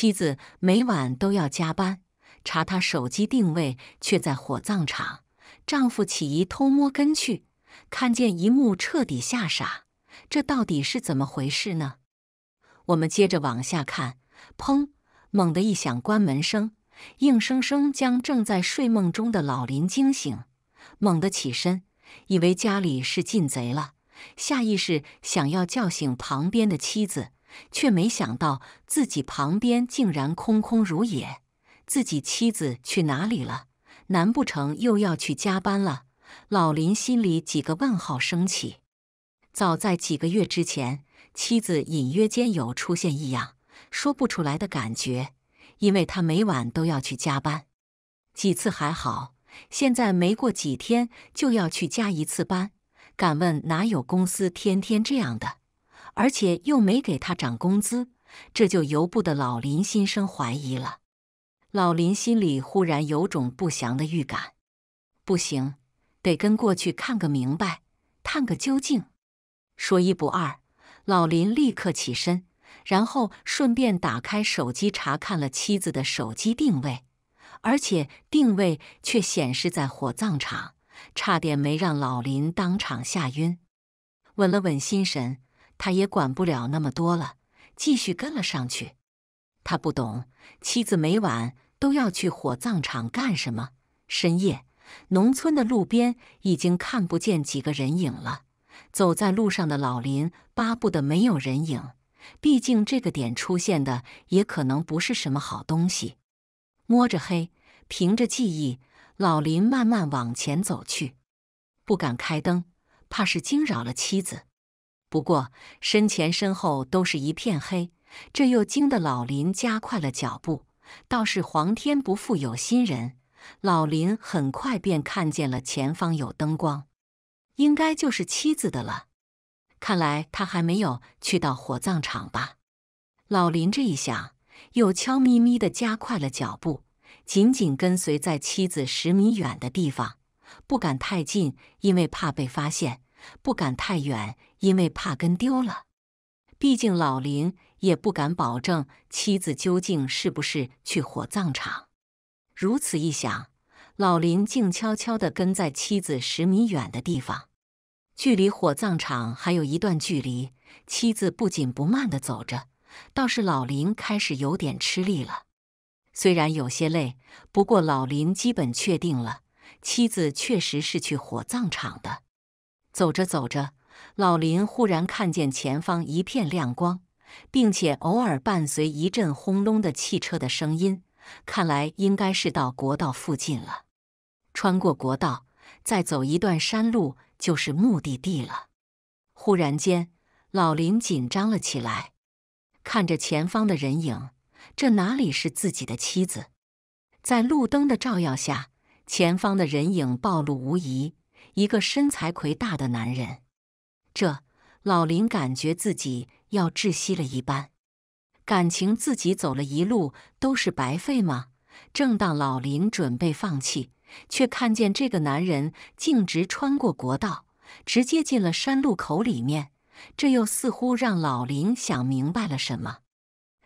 妻子每晚都要加班，查他手机定位却在火葬场。丈夫起疑，偷摸跟去，看见一幕彻底吓傻。这到底是怎么回事呢？我们接着往下看。砰！猛地一响关门声，硬生生将正在睡梦中的老林惊醒，猛地起身，以为家里是进贼了，下意识想要叫醒旁边的妻子。却没想到自己旁边竟然空空如也，自己妻子去哪里了？难不成又要去加班了？老林心里几个问号升起。早在几个月之前，妻子隐约间有出现异样，说不出来的感觉，因为他每晚都要去加班。几次还好，现在没过几天就要去加一次班，敢问哪有公司天天这样的？而且又没给他涨工资，这就由不得老林心生怀疑了。老林心里忽然有种不祥的预感，不行，得跟过去看个明白，探个究竟。说一不二，老林立刻起身，然后顺便打开手机查看了妻子的手机定位，而且定位却显示在火葬场，差点没让老林当场吓晕。稳了稳心神。他也管不了那么多了，继续跟了上去。他不懂妻子每晚都要去火葬场干什么。深夜，农村的路边已经看不见几个人影了。走在路上的老林巴不得没有人影，毕竟这个点出现的也可能不是什么好东西。摸着黑，凭着记忆，老林慢慢往前走去，不敢开灯，怕是惊扰了妻子。不过，身前身后都是一片黑，这又惊得老林加快了脚步。倒是皇天不负有心人，老林很快便看见了前方有灯光，应该就是妻子的了。看来他还没有去到火葬场吧？老林这一想，又悄咪咪的加快了脚步，紧紧跟随在妻子十米远的地方，不敢太近，因为怕被发现。不敢太远，因为怕跟丢了。毕竟老林也不敢保证妻子究竟是不是去火葬场。如此一想，老林静悄悄地跟在妻子十米远的地方。距离火葬场还有一段距离，妻子不紧不慢地走着，倒是老林开始有点吃力了。虽然有些累，不过老林基本确定了，妻子确实是去火葬场的。走着走着，老林忽然看见前方一片亮光，并且偶尔伴随一阵轰隆的汽车的声音，看来应该是到国道附近了。穿过国道，再走一段山路就是目的地了。忽然间，老林紧张了起来，看着前方的人影，这哪里是自己的妻子？在路灯的照耀下，前方的人影暴露无遗。一个身材魁大的男人，这老林感觉自己要窒息了一般，感情自己走了一路都是白费吗？正当老林准备放弃，却看见这个男人径直穿过国道，直接进了山路口里面。这又似乎让老林想明白了什么？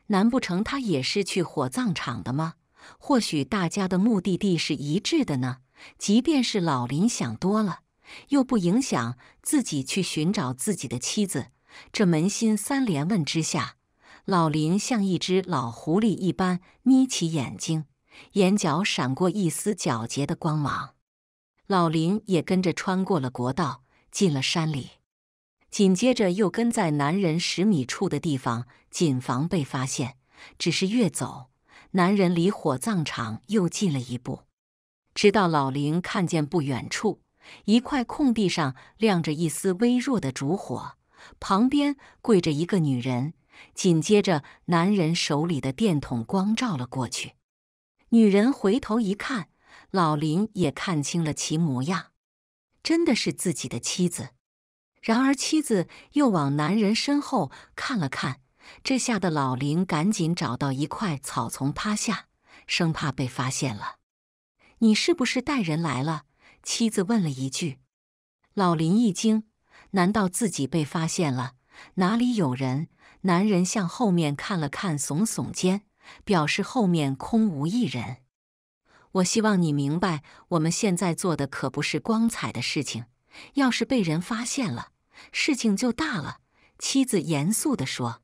难不成他也是去火葬场的吗？或许大家的目的地是一致的呢？即便是老林想多了，又不影响自己去寻找自己的妻子。这扪心三连问之下，老林像一只老狐狸一般眯起眼睛，眼角闪过一丝皎洁的光芒。老林也跟着穿过了国道，进了山里，紧接着又跟在男人十米处的地方，谨防被发现。只是越走，男人离火葬场又近了一步。直到老林看见不远处一块空地上亮着一丝微弱的烛火，旁边跪着一个女人。紧接着，男人手里的电筒光照了过去，女人回头一看，老林也看清了其模样，真的是自己的妻子。然而，妻子又往男人身后看了看，这吓得老林赶紧找到一块草丛趴下，生怕被发现了。你是不是带人来了？妻子问了一句。老林一惊，难道自己被发现了？哪里有人？男人向后面看了看，耸耸肩，表示后面空无一人。我希望你明白，我们现在做的可不是光彩的事情。要是被人发现了，事情就大了。妻子严肃地说：“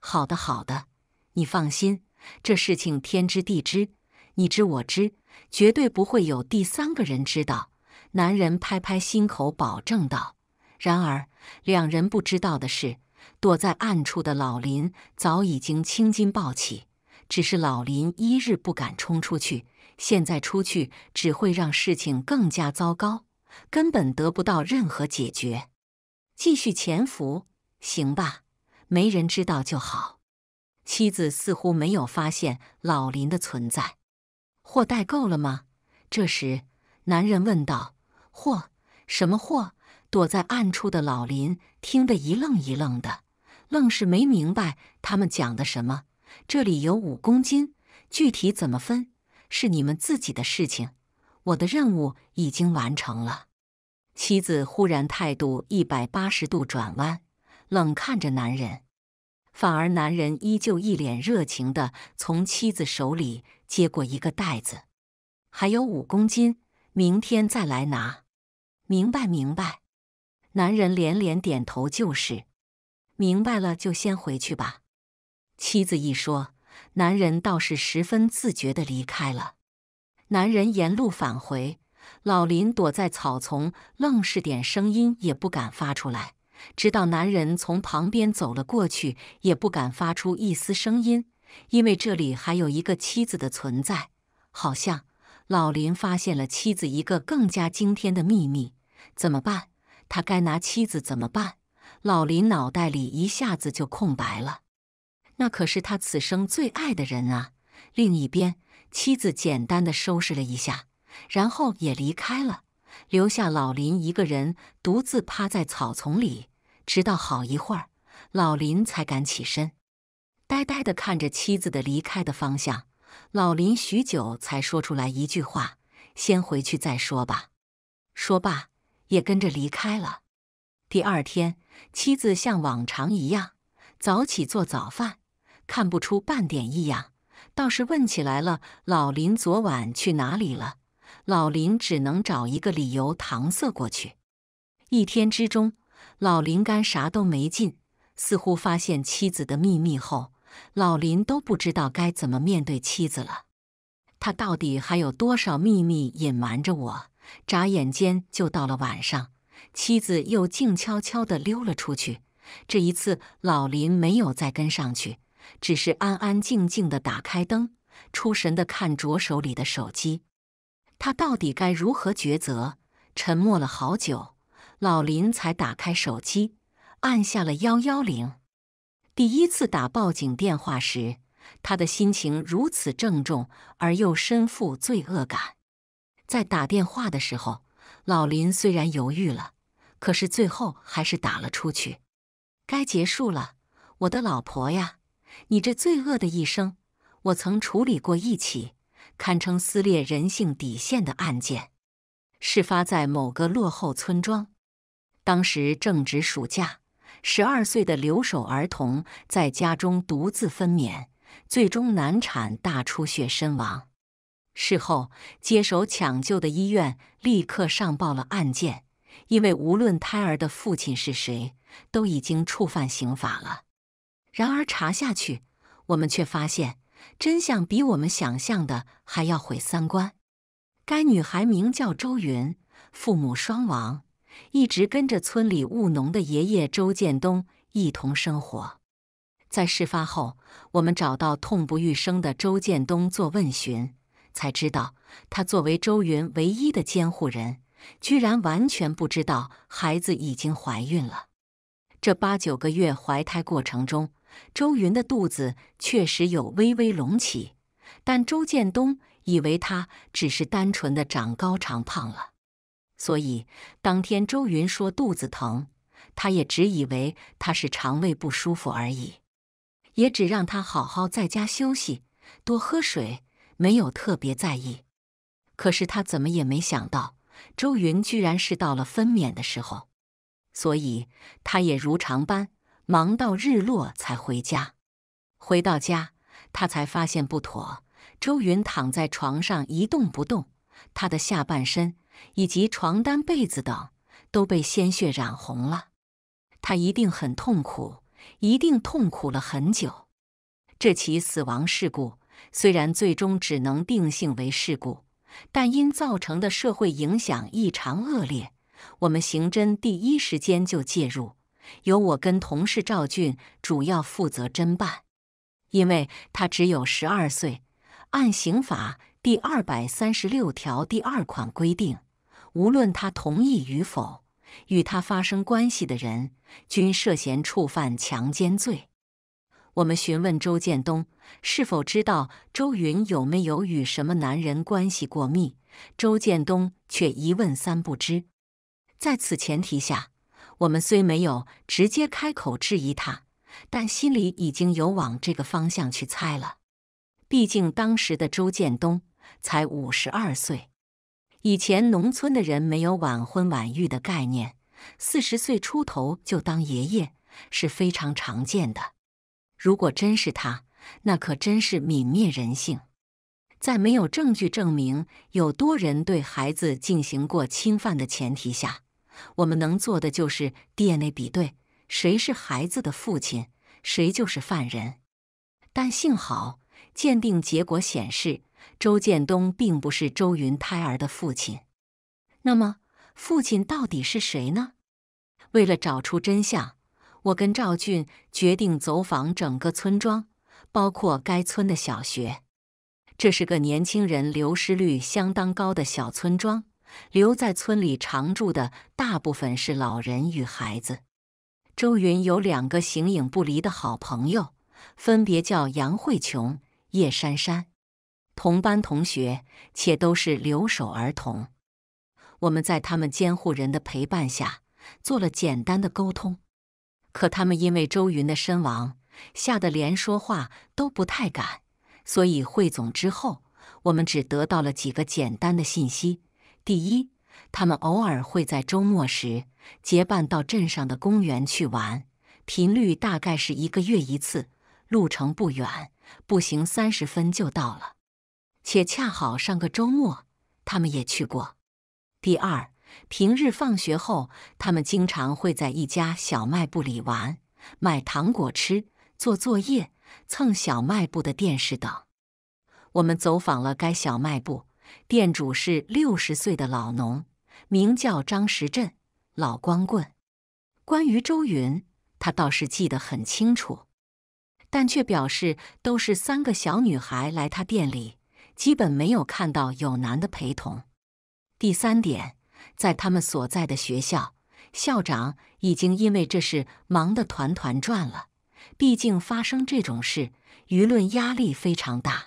好的，好的，你放心，这事情天知地知。”你知我知，绝对不会有第三个人知道。男人拍拍心口，保证道。然而，两人不知道的是，躲在暗处的老林早已经青筋暴起。只是老林一日不敢冲出去，现在出去只会让事情更加糟糕，根本得不到任何解决。继续潜伏，行吧？没人知道就好。妻子似乎没有发现老林的存在。货带够了吗？这时，男人问道：“货什么货？”躲在暗处的老林听得一愣一愣的，愣是没明白他们讲的什么。这里有五公斤，具体怎么分是你们自己的事情。我的任务已经完成了。妻子忽然态度一百八十度转弯，冷看着男人，反而男人依旧一脸热情地从妻子手里。接过一个袋子，还有五公斤，明天再来拿。明白，明白。男人连连点头，就是明白了，就先回去吧。妻子一说，男人倒是十分自觉的离开了。男人沿路返回，老林躲在草丛，愣是点声音也不敢发出来，直到男人从旁边走了过去，也不敢发出一丝声音。因为这里还有一个妻子的存在，好像老林发现了妻子一个更加惊天的秘密，怎么办？他该拿妻子怎么办？老林脑袋里一下子就空白了。那可是他此生最爱的人啊！另一边，妻子简单的收拾了一下，然后也离开了，留下老林一个人独自趴在草丛里，直到好一会儿，老林才敢起身。呆呆地看着妻子的离开的方向，老林许久才说出来一句话：“先回去再说吧。”说罢，也跟着离开了。第二天，妻子像往常一样早起做早饭，看不出半点异样，倒是问起来了：“老林昨晚去哪里了？”老林只能找一个理由搪塞过去。一天之中，老林干啥都没劲，似乎发现妻子的秘密后。老林都不知道该怎么面对妻子了，他到底还有多少秘密隐瞒着我？眨眼间就到了晚上，妻子又静悄悄地溜了出去。这一次，老林没有再跟上去，只是安安静静地打开灯，出神地看着手里的手机。他到底该如何抉择？沉默了好久，老林才打开手机，按下了幺幺零。第一次打报警电话时，他的心情如此郑重而又身负罪恶感。在打电话的时候，老林虽然犹豫了，可是最后还是打了出去。该结束了，我的老婆呀，你这罪恶的一生。我曾处理过一起堪称撕裂人性底线的案件，事发在某个落后村庄，当时正值暑假。十二岁的留守儿童在家中独自分娩，最终难产大出血身亡。事后接手抢救的医院立刻上报了案件，因为无论胎儿的父亲是谁，都已经触犯刑法了。然而查下去，我们却发现真相比我们想象的还要毁三观。该女孩名叫周云，父母双亡。一直跟着村里务农的爷爷周建东一同生活。在事发后，我们找到痛不欲生的周建东做问询，才知道他作为周云唯一的监护人，居然完全不知道孩子已经怀孕了。这八九个月怀胎过程中，周云的肚子确实有微微隆起，但周建东以为她只是单纯的长高长胖了。所以，当天周云说肚子疼，他也只以为他是肠胃不舒服而已，也只让他好好在家休息，多喝水，没有特别在意。可是他怎么也没想到，周云居然是到了分娩的时候，所以他也如常般忙到日落才回家。回到家，他才发现不妥，周云躺在床上一动不动，他的下半身。以及床单、被子等都被鲜血染红了。他一定很痛苦，一定痛苦了很久。这起死亡事故虽然最终只能定性为事故，但因造成的社会影响异常恶劣，我们刑侦第一时间就介入，由我跟同事赵俊主要负责侦办。因为他只有十二岁，按刑法第二百三十六条第二款规定。无论他同意与否，与他发生关系的人均涉嫌触犯强奸罪。我们询问周建东是否知道周云有没有与什么男人关系过密，周建东却一问三不知。在此前提下，我们虽没有直接开口质疑他，但心里已经有往这个方向去猜了。毕竟当时的周建东才五十二岁。以前农村的人没有晚婚晚育的概念，四十岁出头就当爷爷是非常常见的。如果真是他，那可真是泯灭人性。在没有证据证明有多人对孩子进行过侵犯的前提下，我们能做的就是 DNA 比对，谁是孩子的父亲，谁就是犯人。但幸好鉴定结果显示。周建东并不是周云胎儿的父亲，那么父亲到底是谁呢？为了找出真相，我跟赵俊决定走访整个村庄，包括该村的小学。这是个年轻人流失率相当高的小村庄，留在村里常住的大部分是老人与孩子。周云有两个形影不离的好朋友，分别叫杨慧琼、叶珊珊。同班同学，且都是留守儿童。我们在他们监护人的陪伴下做了简单的沟通，可他们因为周云的身亡，吓得连说话都不太敢。所以汇总之后，我们只得到了几个简单的信息：第一，他们偶尔会在周末时结伴到镇上的公园去玩，频率大概是一个月一次，路程不远，步行三十分就到了。且恰好上个周末，他们也去过。第二，平日放学后，他们经常会在一家小卖部里玩、买糖果吃、做作业、蹭小卖部的电视等。我们走访了该小卖部，店主是六十岁的老农，名叫张石镇，老光棍。关于周云，他倒是记得很清楚，但却表示都是三个小女孩来他店里。基本没有看到有男的陪同。第三点，在他们所在的学校，校长已经因为这事忙得团团转了。毕竟发生这种事，舆论压力非常大。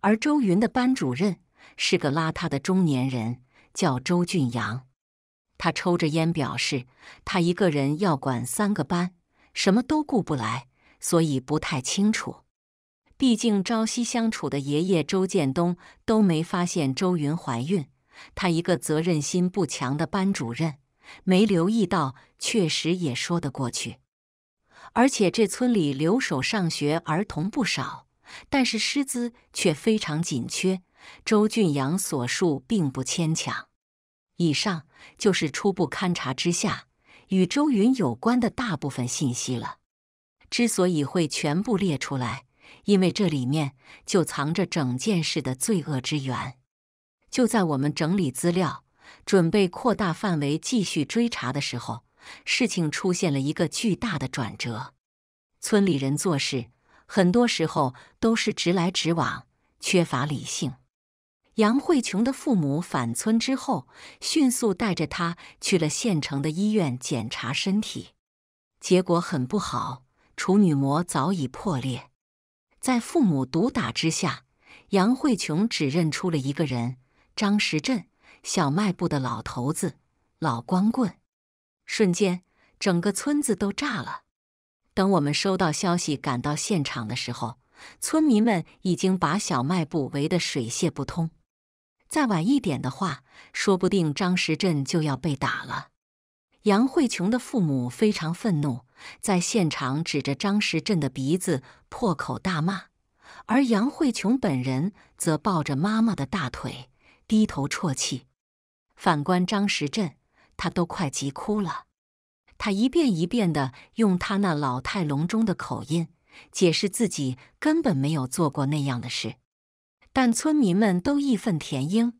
而周云的班主任是个邋遢的中年人，叫周俊阳。他抽着烟，表示他一个人要管三个班，什么都顾不来，所以不太清楚。毕竟朝夕相处的爷爷周建东都没发现周云怀孕，他一个责任心不强的班主任没留意到，确实也说得过去。而且这村里留守上学儿童不少，但是师资却非常紧缺，周俊阳所述并不牵强。以上就是初步勘察之下与周云有关的大部分信息了。之所以会全部列出来。因为这里面就藏着整件事的罪恶之源。就在我们整理资料、准备扩大范围继续追查的时候，事情出现了一个巨大的转折。村里人做事很多时候都是直来直往，缺乏理性。杨慧琼的父母返村之后，迅速带着她去了县城的医院检查身体，结果很不好，处女膜早已破裂。在父母毒打之下，杨慧琼只认出了一个人——张石镇小卖部的老头子，老光棍。瞬间，整个村子都炸了。等我们收到消息赶到现场的时候，村民们已经把小卖部围得水泄不通。再晚一点的话，说不定张石镇就要被打了。杨慧琼的父母非常愤怒，在现场指着张石镇的鼻子破口大骂，而杨慧琼本人则抱着妈妈的大腿低头啜泣。反观张石镇，他都快急哭了，他一遍一遍地用他那老态龙钟的口音解释自己根本没有做过那样的事，但村民们都义愤填膺。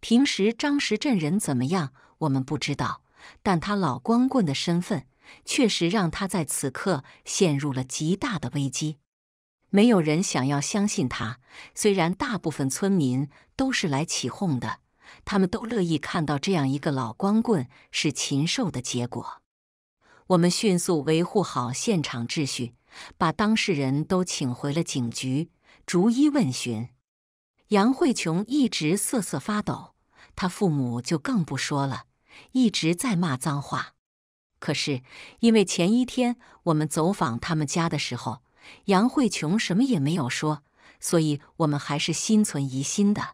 平时张石镇人怎么样，我们不知道。但他老光棍的身份确实让他在此刻陷入了极大的危机。没有人想要相信他，虽然大部分村民都是来起哄的，他们都乐意看到这样一个老光棍是禽兽的结果。我们迅速维护好现场秩序，把当事人都请回了警局，逐一问询。杨慧琼一直瑟瑟发抖，她父母就更不说了。一直在骂脏话，可是因为前一天我们走访他们家的时候，杨慧琼什么也没有说，所以我们还是心存疑心的。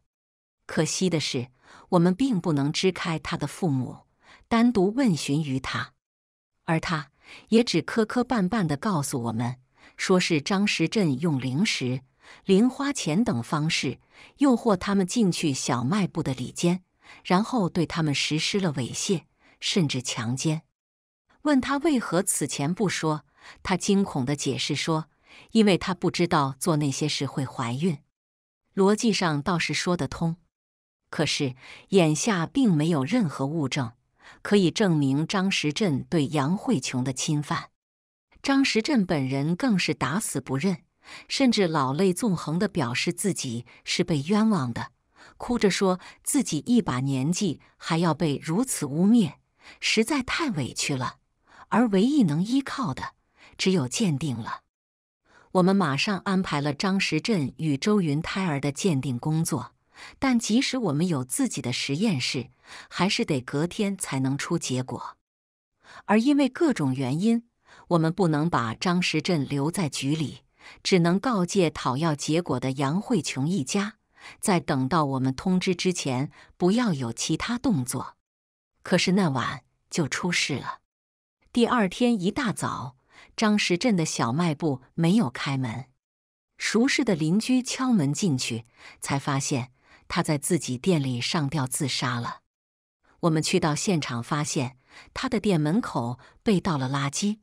可惜的是，我们并不能支开他的父母，单独问询于他，而他也只磕磕绊绊地告诉我们，说是张时镇用零食、零花钱等方式诱惑他们进去小卖部的里间。然后对他们实施了猥亵，甚至强奸。问他为何此前不说，他惊恐地解释说：“因为他不知道做那些事会怀孕。”逻辑上倒是说得通，可是眼下并没有任何物证可以证明张石镇对杨慧琼的侵犯。张石镇本人更是打死不认，甚至老泪纵横地表示自己是被冤枉的。哭着说自己一把年纪还要被如此污蔑，实在太委屈了。而唯一能依靠的只有鉴定了。我们马上安排了张时振与周云胎儿的鉴定工作，但即使我们有自己的实验室，还是得隔天才能出结果。而因为各种原因，我们不能把张时振留在局里，只能告诫讨要结果的杨慧琼一家。在等到我们通知之前，不要有其他动作。可是那晚就出事了。第二天一大早，张石镇的小卖部没有开门。熟识的邻居敲门进去，才发现他在自己店里上吊自杀了。我们去到现场，发现他的店门口被倒了垃圾，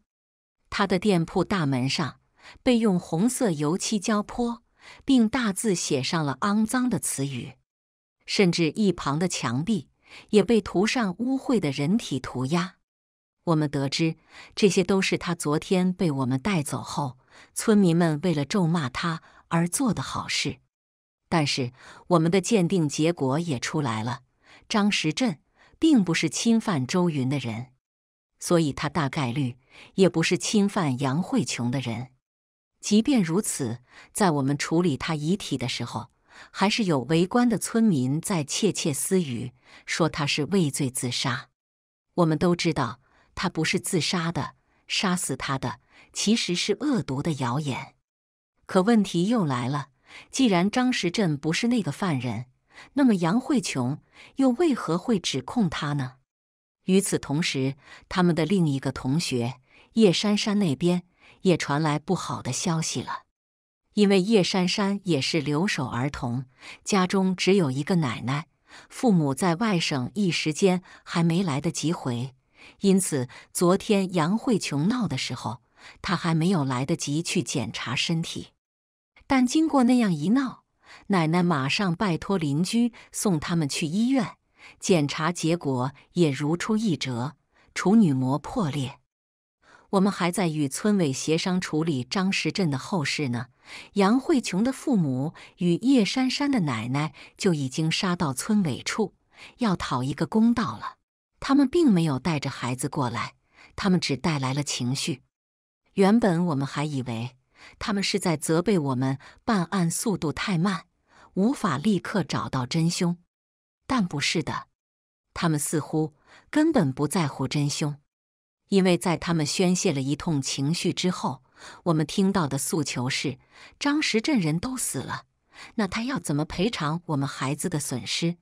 他的店铺大门上被用红色油漆浇泼。并大字写上了肮脏的词语，甚至一旁的墙壁也被涂上污秽的人体涂鸦。我们得知，这些都是他昨天被我们带走后，村民们为了咒骂他而做的好事。但是，我们的鉴定结果也出来了：张石镇并不是侵犯周云的人，所以他大概率也不是侵犯杨慧琼的人。即便如此，在我们处理他遗体的时候，还是有围观的村民在窃窃私语，说他是畏罪自杀。我们都知道他不是自杀的，杀死他的其实是恶毒的谣言。可问题又来了，既然张石镇不是那个犯人，那么杨慧琼又为何会指控他呢？与此同时，他们的另一个同学叶珊珊那边。也传来不好的消息了，因为叶珊珊也是留守儿童，家中只有一个奶奶，父母在外省，一时间还没来得及回。因此，昨天杨慧琼闹的时候，她还没有来得及去检查身体。但经过那样一闹，奶奶马上拜托邻居送他们去医院，检查结果也如出一辙，处女膜破裂。我们还在与村委协商处理张石镇的后事呢。杨慧琼的父母与叶珊珊的奶奶就已经杀到村委处，要讨一个公道了。他们并没有带着孩子过来，他们只带来了情绪。原本我们还以为他们是在责备我们办案速度太慢，无法立刻找到真凶，但不是的，他们似乎根本不在乎真凶。因为在他们宣泄了一通情绪之后，我们听到的诉求是：张石镇人都死了，那他要怎么赔偿我们孩子的损失？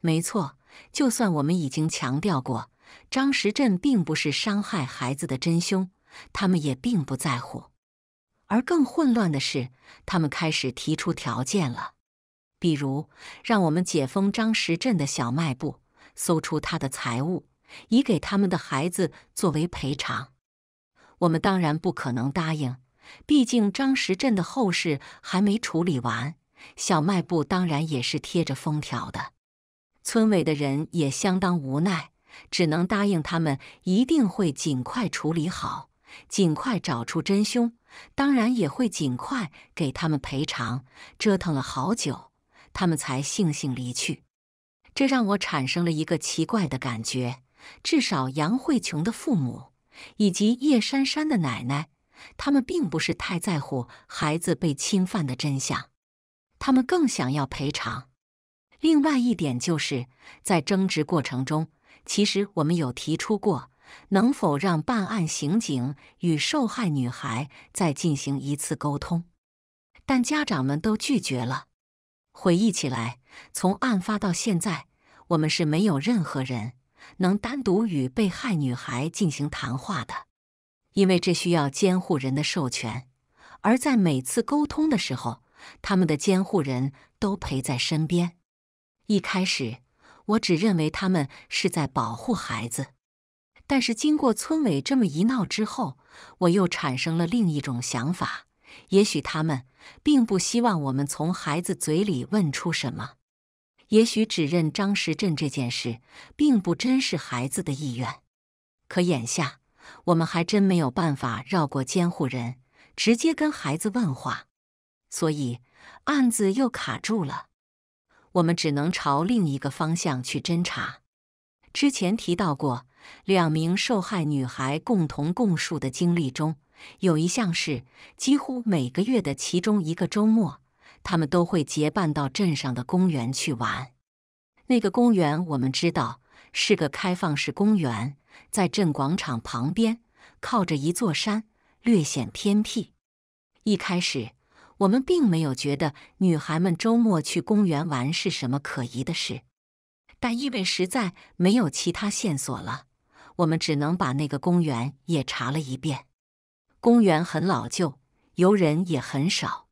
没错，就算我们已经强调过张石镇并不是伤害孩子的真凶，他们也并不在乎。而更混乱的是，他们开始提出条件了，比如让我们解封张石镇的小卖部，搜出他的财物。以给他们的孩子作为赔偿，我们当然不可能答应。毕竟张石镇的后事还没处理完，小卖部当然也是贴着封条的。村委的人也相当无奈，只能答应他们一定会尽快处理好，尽快找出真凶，当然也会尽快给他们赔偿。折腾了好久，他们才悻悻离去。这让我产生了一个奇怪的感觉。至少杨慧琼的父母以及叶珊珊的奶奶，他们并不是太在乎孩子被侵犯的真相，他们更想要赔偿。另外一点就是在争执过程中，其实我们有提出过能否让办案刑警与受害女孩再进行一次沟通，但家长们都拒绝了。回忆起来，从案发到现在，我们是没有任何人。能单独与被害女孩进行谈话的，因为这需要监护人的授权。而在每次沟通的时候，他们的监护人都陪在身边。一开始，我只认为他们是在保护孩子，但是经过村委这么一闹之后，我又产生了另一种想法：也许他们并不希望我们从孩子嘴里问出什么。也许指认张时镇这件事，并不真是孩子的意愿。可眼下，我们还真没有办法绕过监护人，直接跟孩子问话，所以案子又卡住了。我们只能朝另一个方向去侦查。之前提到过，两名受害女孩共同供述的经历中，有一项是几乎每个月的其中一个周末。他们都会结伴到镇上的公园去玩。那个公园我们知道是个开放式公园，在镇广场旁边，靠着一座山，略显偏僻。一开始我们并没有觉得女孩们周末去公园玩是什么可疑的事，但因为实在没有其他线索了，我们只能把那个公园也查了一遍。公园很老旧，游人也很少。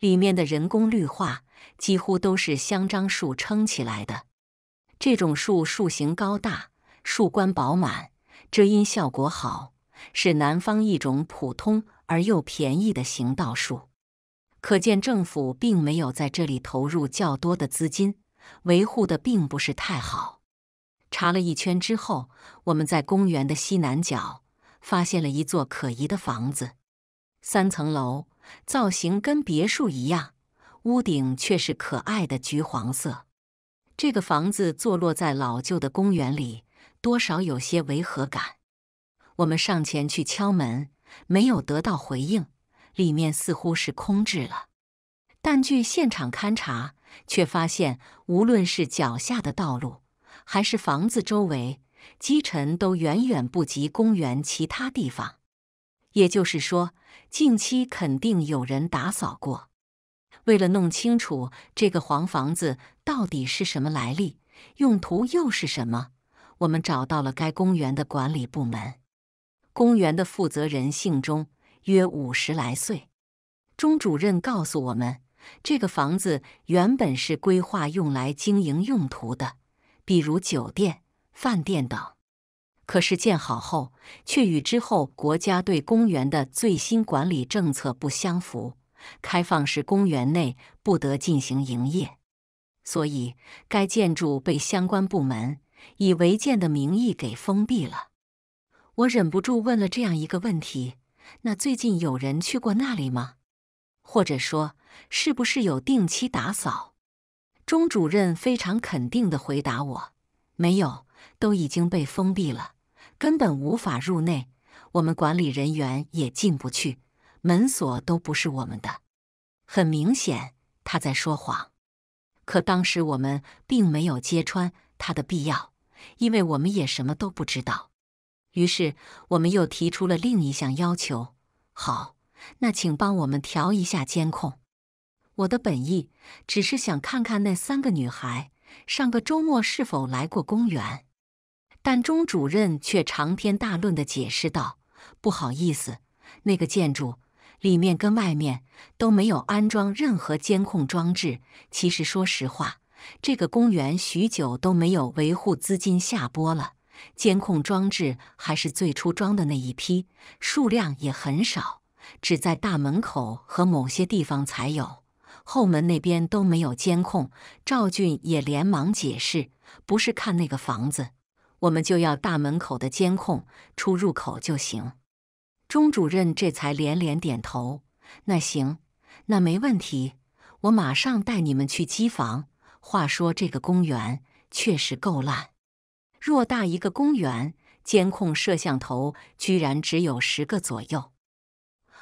里面的人工绿化几乎都是香樟树撑起来的，这种树树形高大，树冠饱满，遮阴效果好，是南方一种普通而又便宜的行道树。可见政府并没有在这里投入较多的资金，维护的并不是太好。查了一圈之后，我们在公园的西南角发现了一座可疑的房子，三层楼。造型跟别墅一样，屋顶却是可爱的橘黄色。这个房子坐落在老旧的公园里，多少有些违和感。我们上前去敲门，没有得到回应，里面似乎是空置了。但据现场勘查，却发现无论是脚下的道路，还是房子周围，积尘都远远不及公园其他地方。也就是说。近期肯定有人打扫过。为了弄清楚这个黄房子到底是什么来历，用途又是什么，我们找到了该公园的管理部门。公园的负责人姓钟，约五十来岁。钟主任告诉我们，这个房子原本是规划用来经营用途的，比如酒店、饭店等。可是建好后，却与之后国家对公园的最新管理政策不相符。开放式公园内不得进行营业，所以该建筑被相关部门以违建的名义给封闭了。我忍不住问了这样一个问题：那最近有人去过那里吗？或者说，是不是有定期打扫？钟主任非常肯定地回答我：没有，都已经被封闭了。根本无法入内，我们管理人员也进不去，门锁都不是我们的。很明显，他在说谎。可当时我们并没有揭穿他的必要，因为我们也什么都不知道。于是，我们又提出了另一项要求：好，那请帮我们调一下监控。我的本意只是想看看那三个女孩上个周末是否来过公园。但钟主任却长篇大论地解释道：“不好意思，那个建筑里面跟外面都没有安装任何监控装置。其实，说实话，这个公园许久都没有维护资金下拨了，监控装置还是最初装的那一批，数量也很少，只在大门口和某些地方才有，后门那边都没有监控。”赵俊也连忙解释：“不是看那个房子。”我们就要大门口的监控出入口就行。钟主任这才连连点头：“那行，那没问题，我马上带你们去机房。”话说这个公园确实够烂，偌大一个公园，监控摄像头居然只有十个左右，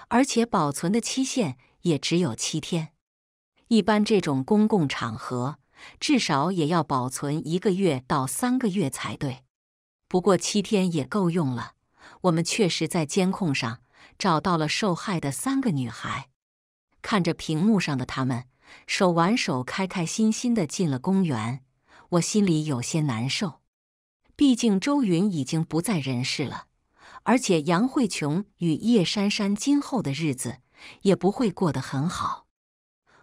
而且保存的期限也只有七天。一般这种公共场合，至少也要保存一个月到三个月才对。不过七天也够用了。我们确实在监控上找到了受害的三个女孩。看着屏幕上的他们手挽手、开开心心的进了公园，我心里有些难受。毕竟周云已经不在人世了，而且杨慧琼与叶珊珊今后的日子也不会过得很好。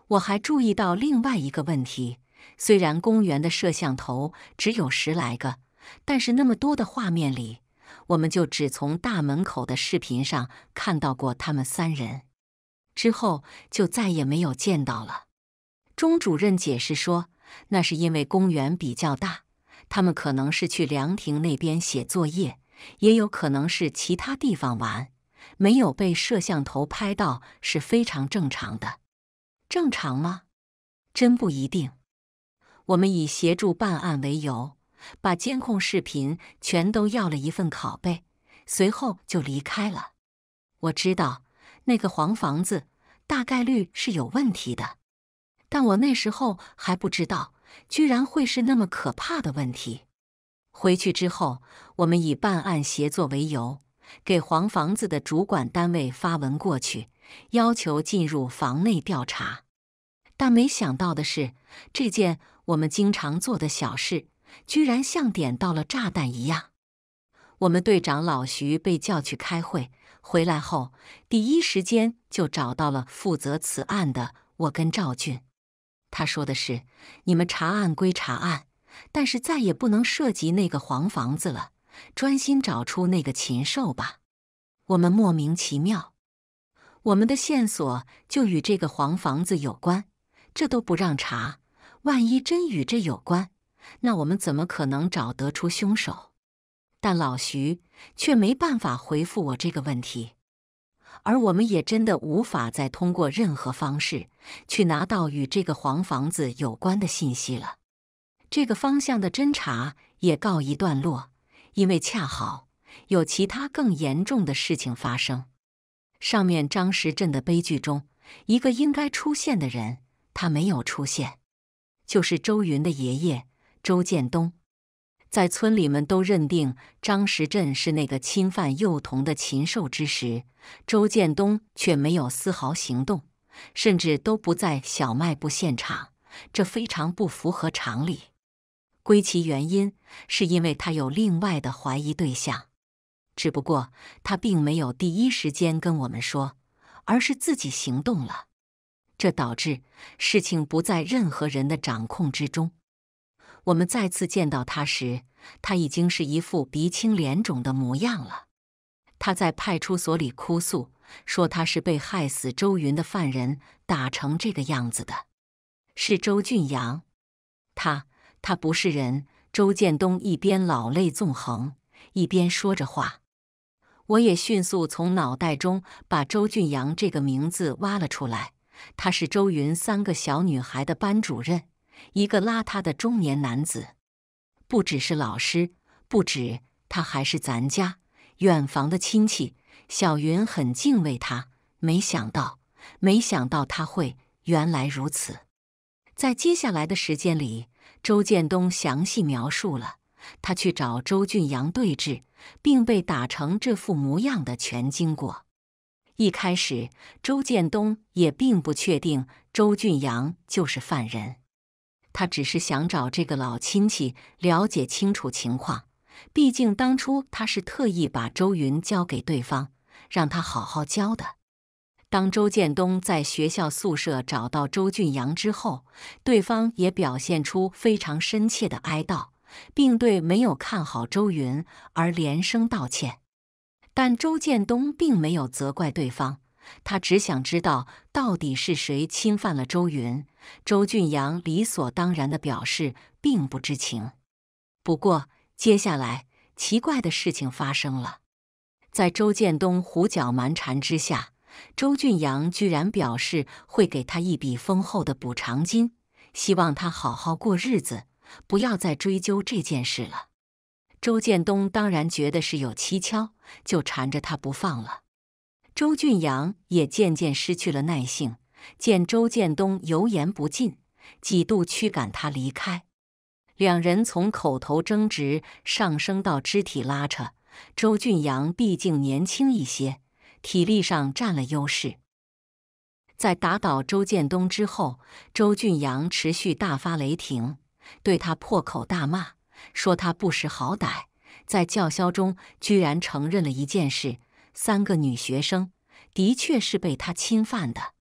我还注意到另外一个问题：虽然公园的摄像头只有十来个。但是那么多的画面里，我们就只从大门口的视频上看到过他们三人，之后就再也没有见到了。钟主任解释说，那是因为公园比较大，他们可能是去凉亭那边写作业，也有可能是其他地方玩，没有被摄像头拍到是非常正常的。正常吗？真不一定。我们以协助办案为由。把监控视频全都要了一份拷贝，随后就离开了。我知道那个黄房子大概率是有问题的，但我那时候还不知道，居然会是那么可怕的问题。回去之后，我们以办案协作为由，给黄房子的主管单位发文过去，要求进入房内调查。但没想到的是，这件我们经常做的小事。居然像点到了炸弹一样！我们队长老徐被叫去开会，回来后第一时间就找到了负责此案的我跟赵俊。他说的是：“你们查案归查案，但是再也不能涉及那个黄房子了，专心找出那个禽兽吧。”我们莫名其妙，我们的线索就与这个黄房子有关，这都不让查，万一真与这有关？那我们怎么可能找得出凶手？但老徐却没办法回复我这个问题，而我们也真的无法再通过任何方式去拿到与这个黄房子有关的信息了。这个方向的侦查也告一段落，因为恰好有其他更严重的事情发生。上面张石镇的悲剧中，一个应该出现的人，他没有出现，就是周云的爷爷。周建东在村里们都认定张石镇是那个侵犯幼童的禽兽之时，周建东却没有丝毫行动，甚至都不在小卖部现场，这非常不符合常理。归其原因，是因为他有另外的怀疑对象，只不过他并没有第一时间跟我们说，而是自己行动了，这导致事情不在任何人的掌控之中。我们再次见到他时，他已经是一副鼻青脸肿的模样了。他在派出所里哭诉，说他是被害死周云的犯人打成这个样子的，是周俊阳。他他不是人。周建东一边老泪纵横，一边说着话。我也迅速从脑袋中把周俊阳这个名字挖了出来。他是周云三个小女孩的班主任。一个邋遢的中年男子，不只是老师，不止他，还是咱家远房的亲戚。小云很敬畏他，没想到，没想到他会，原来如此。在接下来的时间里，周建东详细描述了他去找周俊阳对峙，并被打成这副模样的全经过。一开始，周建东也并不确定周俊阳就是犯人。他只是想找这个老亲戚了解清楚情况，毕竟当初他是特意把周云交给对方，让他好好教的。当周建东在学校宿舍找到周俊阳之后，对方也表现出非常深切的哀悼，并对没有看好周云而连声道歉。但周建东并没有责怪对方，他只想知道到底是谁侵犯了周云。周俊阳理所当然的表示并不知情，不过接下来奇怪的事情发生了，在周建东胡搅蛮缠之下，周俊阳居然表示会给他一笔丰厚的补偿金，希望他好好过日子，不要再追究这件事了。周建东当然觉得是有蹊跷，就缠着他不放了。周俊阳也渐渐失去了耐性。见周建东油盐不进，几度驱赶他离开。两人从口头争执上升到肢体拉扯。周俊阳毕竟年轻一些，体力上占了优势。在打倒周建东之后，周俊阳持续大发雷霆，对他破口大骂，说他不识好歹。在叫嚣中，居然承认了一件事：三个女学生的确是被他侵犯的。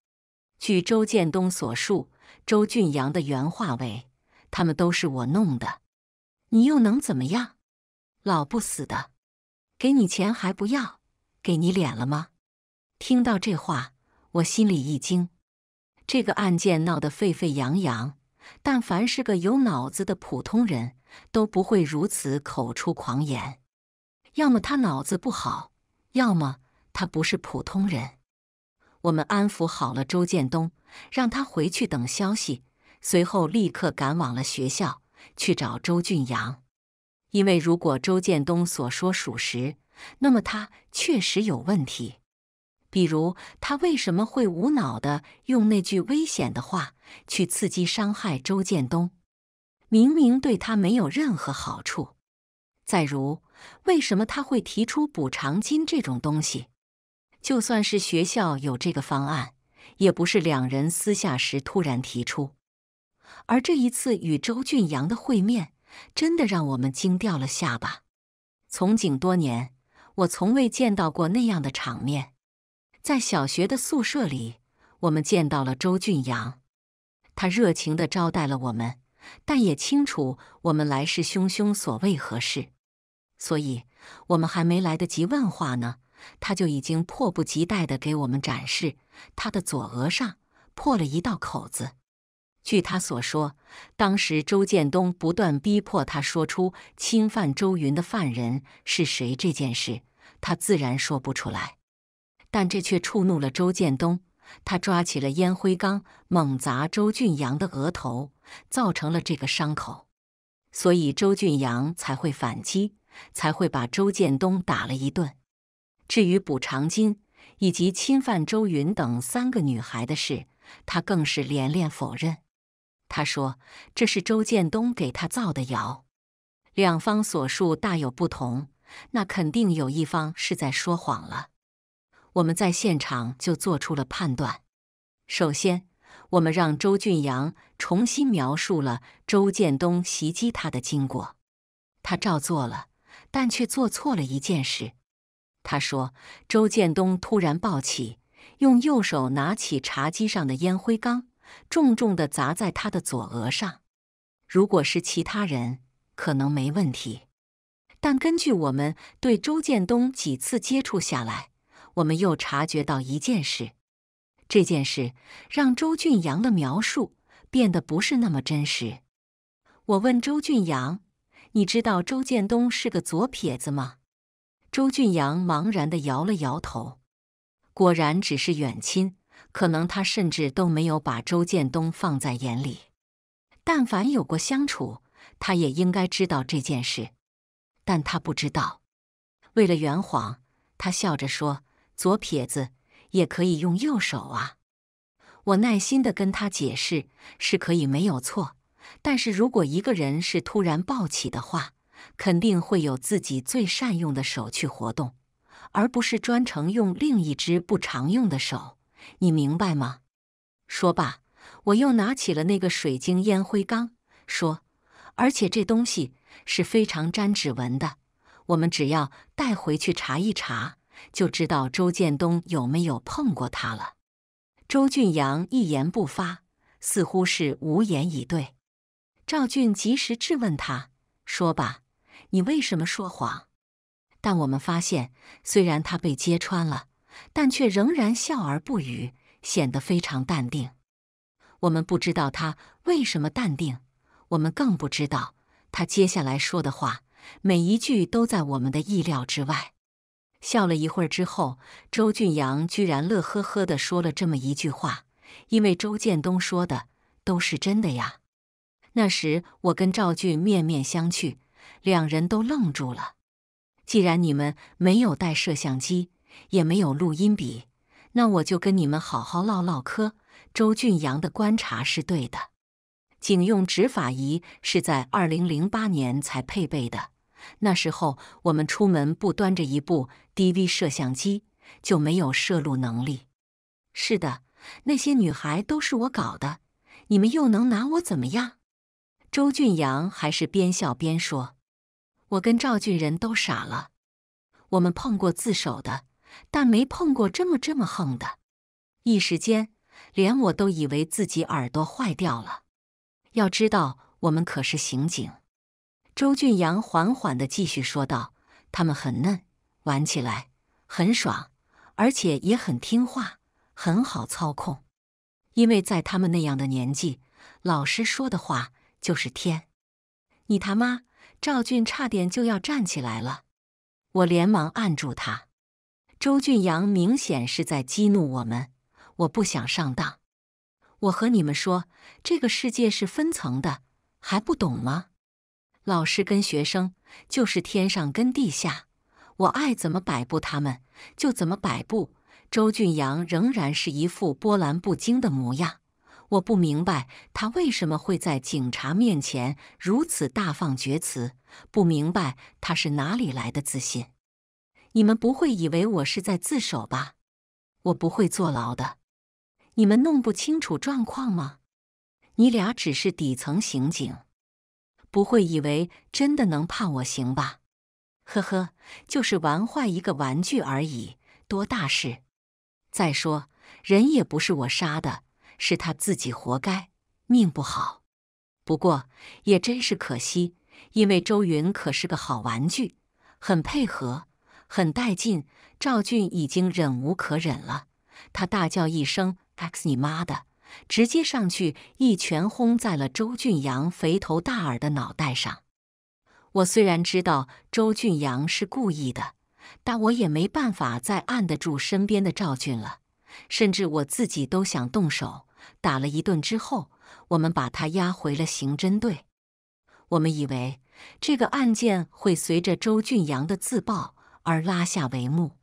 据周建东所述，周俊阳的原话为：“他们都是我弄的，你又能怎么样？老不死的，给你钱还不要，给你脸了吗？”听到这话，我心里一惊。这个案件闹得沸沸扬扬，但凡是个有脑子的普通人都不会如此口出狂言，要么他脑子不好，要么他不是普通人。我们安抚好了周建东，让他回去等消息。随后立刻赶往了学校去找周俊阳，因为如果周建东所说属实，那么他确实有问题。比如，他为什么会无脑的用那句危险的话去刺激伤害周建东？明明对他没有任何好处。再如，为什么他会提出补偿金这种东西？就算是学校有这个方案，也不是两人私下时突然提出。而这一次与周俊阳的会面，真的让我们惊掉了下巴。从警多年，我从未见到过那样的场面。在小学的宿舍里，我们见到了周俊阳，他热情地招待了我们，但也清楚我们来势汹汹，所为何事。所以，我们还没来得及问话呢。他就已经迫不及待地给我们展示，他的左额上破了一道口子。据他所说，当时周建东不断逼迫他说出侵犯周云的犯人是谁这件事，他自然说不出来。但这却触怒了周建东，他抓起了烟灰缸，猛砸周俊阳的额头，造成了这个伤口。所以周俊阳才会反击，才会把周建东打了一顿。至于补偿金以及侵犯周云等三个女孩的事，他更是连连否认。他说：“这是周建东给他造的谣。”两方所述大有不同，那肯定有一方是在说谎了。我们在现场就做出了判断。首先，我们让周俊阳重新描述了周建东袭击他的经过，他照做了，但却做错了一件事。他说：“周建东突然抱起，用右手拿起茶几上的烟灰缸，重重的砸在他的左额上。如果是其他人，可能没问题。但根据我们对周建东几次接触下来，我们又察觉到一件事。这件事让周俊阳的描述变得不是那么真实。”我问周俊阳：“你知道周建东是个左撇子吗？”周俊阳茫然地摇了摇头，果然只是远亲，可能他甚至都没有把周建东放在眼里。但凡有过相处，他也应该知道这件事，但他不知道。为了圆谎，他笑着说：“左撇子也可以用右手啊。”我耐心地跟他解释：“是可以没有错，但是如果一个人是突然抱起的话。”肯定会有自己最善用的手去活动，而不是专程用另一只不常用的手。你明白吗？说罢，我又拿起了那个水晶烟灰缸，说：“而且这东西是非常沾指纹的，我们只要带回去查一查，就知道周建东有没有碰过它了。”周俊阳一言不发，似乎是无言以对。赵俊及时质问他：“说吧。”你为什么说谎？但我们发现，虽然他被揭穿了，但却仍然笑而不语，显得非常淡定。我们不知道他为什么淡定，我们更不知道他接下来说的话，每一句都在我们的意料之外。笑了一会儿之后，周俊阳居然乐呵呵的说了这么一句话：“因为周建东说的都是真的呀。”那时，我跟赵俊面面相觑。两人都愣住了。既然你们没有带摄像机，也没有录音笔，那我就跟你们好好唠唠嗑。周俊阳的观察是对的，警用执法仪是在二零零八年才配备的，那时候我们出门不端着一部 DV 摄像机就没有摄录能力。是的，那些女孩都是我搞的，你们又能拿我怎么样？周俊阳还是边笑边说。我跟赵俊仁都傻了，我们碰过自首的，但没碰过这么这么横的。一时间，连我都以为自己耳朵坏掉了。要知道，我们可是刑警。周俊阳缓缓地继续说道：“他们很嫩，玩起来很爽，而且也很听话，很好操控。因为在他们那样的年纪，老师说的话就是天。你他妈！”赵俊差点就要站起来了，我连忙按住他。周俊阳明显是在激怒我们，我不想上当。我和你们说，这个世界是分层的，还不懂吗？老师跟学生就是天上跟地下，我爱怎么摆布他们就怎么摆布。周俊阳仍然是一副波澜不惊的模样。我不明白他为什么会在警察面前如此大放厥词，不明白他是哪里来的自信。你们不会以为我是在自首吧？我不会坐牢的。你们弄不清楚状况吗？你俩只是底层刑警，不会以为真的能判我刑吧？呵呵，就是玩坏一个玩具而已，多大事？再说人也不是我杀的。是他自己活该，命不好。不过也真是可惜，因为周云可是个好玩具，很配合，很带劲。赵俊已经忍无可忍了，他大叫一声 “X 你妈的”，直接上去一拳轰在了周俊阳肥头大耳的脑袋上。我虽然知道周俊阳是故意的，但我也没办法再按得住身边的赵俊了，甚至我自己都想动手。打了一顿之后，我们把他押回了刑侦队。我们以为这个案件会随着周俊阳的自曝而拉下帷幕，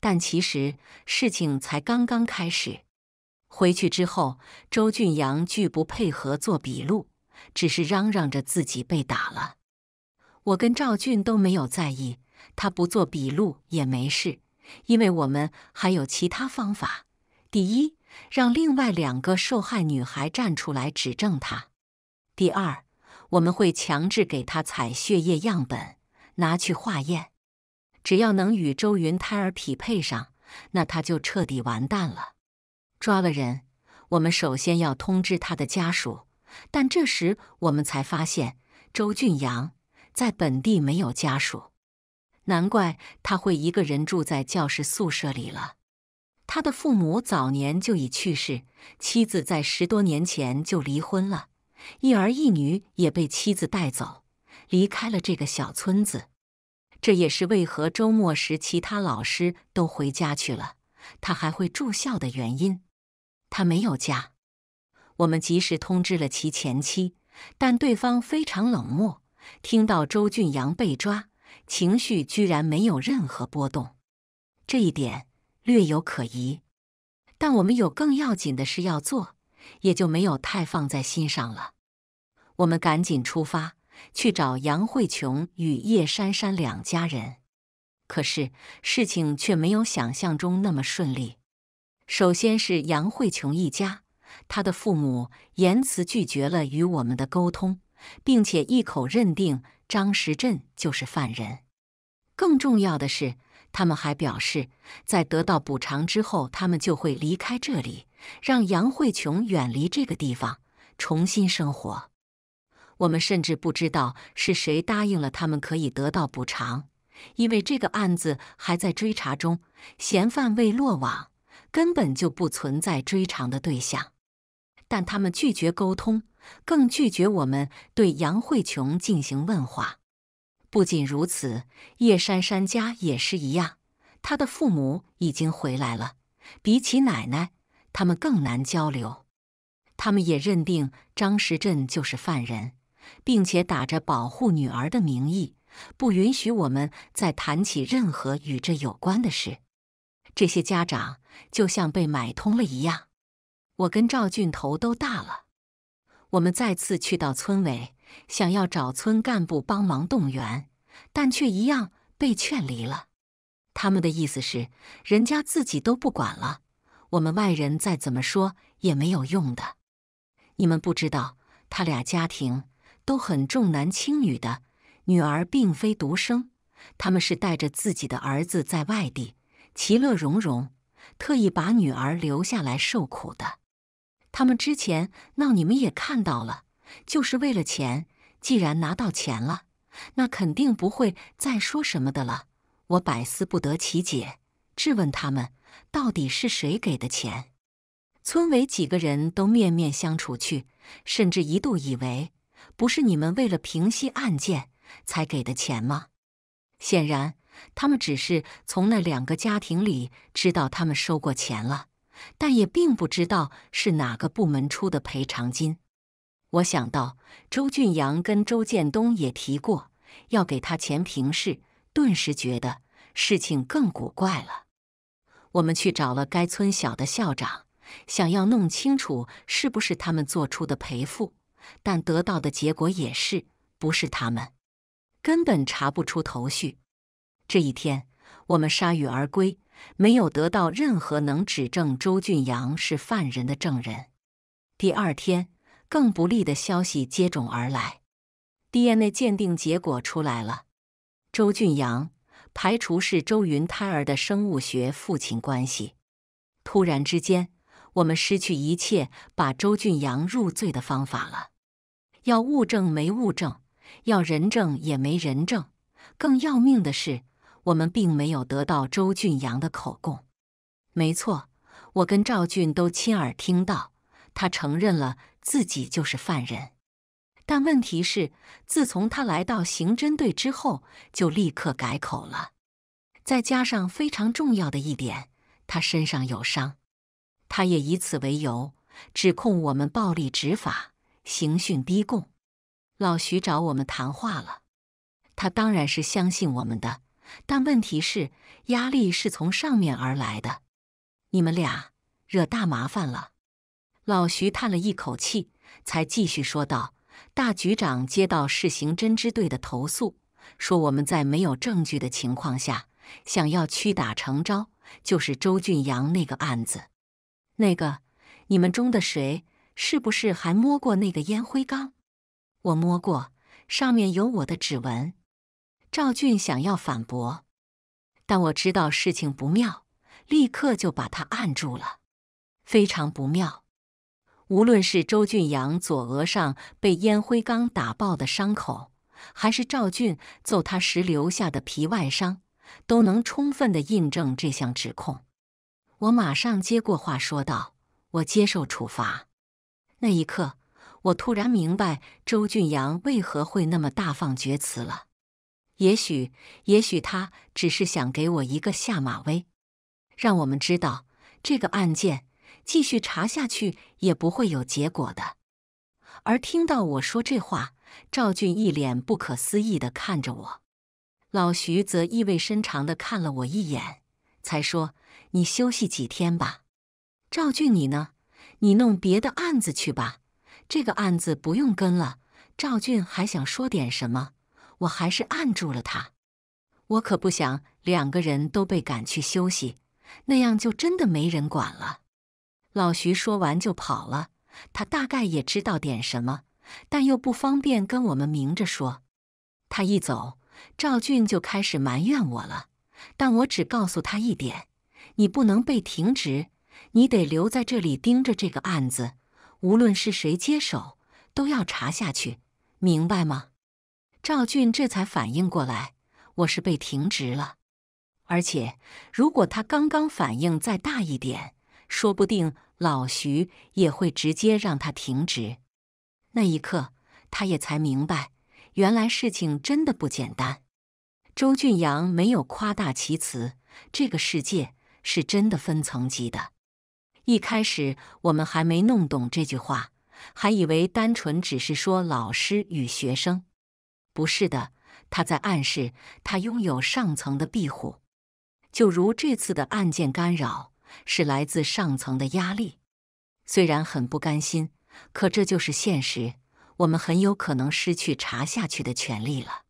但其实事情才刚刚开始。回去之后，周俊阳拒不配合做笔录，只是嚷嚷着自己被打了。我跟赵俊都没有在意，他不做笔录也没事，因为我们还有其他方法。第一。让另外两个受害女孩站出来指证他。第二，我们会强制给他采血液样本，拿去化验。只要能与周云胎儿匹配上，那他就彻底完蛋了。抓了人，我们首先要通知他的家属。但这时我们才发现，周俊阳在本地没有家属，难怪他会一个人住在教室宿舍里了。他的父母早年就已去世，妻子在十多年前就离婚了，一儿一女也被妻子带走，离开了这个小村子。这也是为何周末时其他老师都回家去了，他还会住校的原因。他没有家。我们及时通知了其前妻，但对方非常冷漠，听到周俊阳被抓，情绪居然没有任何波动。这一点。略有可疑，但我们有更要紧的事要做，也就没有太放在心上了。我们赶紧出发去找杨慧琼与叶珊珊两家人，可是事情却没有想象中那么顺利。首先是杨慧琼一家，她的父母严词拒绝了与我们的沟通，并且一口认定张时镇就是犯人。更重要的是。他们还表示，在得到补偿之后，他们就会离开这里，让杨慧琼远离这个地方，重新生活。我们甚至不知道是谁答应了他们可以得到补偿，因为这个案子还在追查中，嫌犯未落网，根本就不存在追偿的对象。但他们拒绝沟通，更拒绝我们对杨慧琼进行问话。不仅如此，叶珊珊家也是一样。她的父母已经回来了，比起奶奶，他们更难交流。他们也认定张时镇就是犯人，并且打着保护女儿的名义，不允许我们再谈起任何与这有关的事。这些家长就像被买通了一样。我跟赵俊头都大了。我们再次去到村委。想要找村干部帮忙动员，但却一样被劝离了。他们的意思是，人家自己都不管了，我们外人再怎么说也没有用的。你们不知道，他俩家庭都很重男轻女的，女儿并非独生，他们是带着自己的儿子在外地，其乐融融，特意把女儿留下来受苦的。他们之前闹，你们也看到了。就是为了钱，既然拿到钱了，那肯定不会再说什么的了。我百思不得其解，质问他们，到底是谁给的钱？村委几个人都面面相觑，甚至一度以为不是你们为了平息案件才给的钱吗？显然，他们只是从那两个家庭里知道他们收过钱了，但也并不知道是哪个部门出的赔偿金。我想到周俊阳跟周建东也提过要给他钱平事，顿时觉得事情更古怪了。我们去找了该村小的校长，想要弄清楚是不是他们做出的赔付，但得到的结果也是不是他们，根本查不出头绪。这一天，我们铩羽而归，没有得到任何能指证周俊阳是犯人的证人。第二天。更不利的消息接踵而来，DNA 鉴定结果出来了，周俊阳排除是周云胎儿的生物学父亲关系。突然之间，我们失去一切把周俊阳入罪的方法了。要物证没物证，要人证也没人证。更要命的是，我们并没有得到周俊阳的口供。没错，我跟赵俊都亲耳听到他承认了。自己就是犯人，但问题是，自从他来到刑侦队之后，就立刻改口了。再加上非常重要的一点，他身上有伤，他也以此为由指控我们暴力执法、刑讯逼供。老徐找我们谈话了，他当然是相信我们的，但问题是，压力是从上面而来的。你们俩惹大麻烦了。老徐叹了一口气，才继续说道：“大局长接到市刑侦支队的投诉，说我们在没有证据的情况下想要屈打成招，就是周俊阳那个案子。那个你们中的谁是不是还摸过那个烟灰缸？我摸过，上面有我的指纹。”赵俊想要反驳，但我知道事情不妙，立刻就把他按住了。非常不妙。无论是周俊阳左额上被烟灰缸打爆的伤口，还是赵俊揍他时留下的皮外伤，都能充分的印证这项指控。我马上接过话说道：“我接受处罚。”那一刻，我突然明白周俊阳为何会那么大放厥词了。也许，也许他只是想给我一个下马威，让我们知道这个案件。继续查下去也不会有结果的。而听到我说这话，赵俊一脸不可思议地看着我，老徐则意味深长地看了我一眼，才说：“你休息几天吧。”赵俊，你呢？你弄别的案子去吧，这个案子不用跟了。赵俊还想说点什么，我还是按住了他。我可不想两个人都被赶去休息，那样就真的没人管了。老徐说完就跑了，他大概也知道点什么，但又不方便跟我们明着说。他一走，赵俊就开始埋怨我了。但我只告诉他一点：你不能被停职，你得留在这里盯着这个案子，无论是谁接手，都要查下去，明白吗？赵俊这才反应过来，我是被停职了。而且，如果他刚刚反应再大一点。说不定老徐也会直接让他停职。那一刻，他也才明白，原来事情真的不简单。周俊阳没有夸大其词，这个世界是真的分层级的。一开始我们还没弄懂这句话，还以为单纯只是说老师与学生。不是的，他在暗示他拥有上层的庇护。就如这次的案件干扰。是来自上层的压力，虽然很不甘心，可这就是现实。我们很有可能失去查下去的权利了。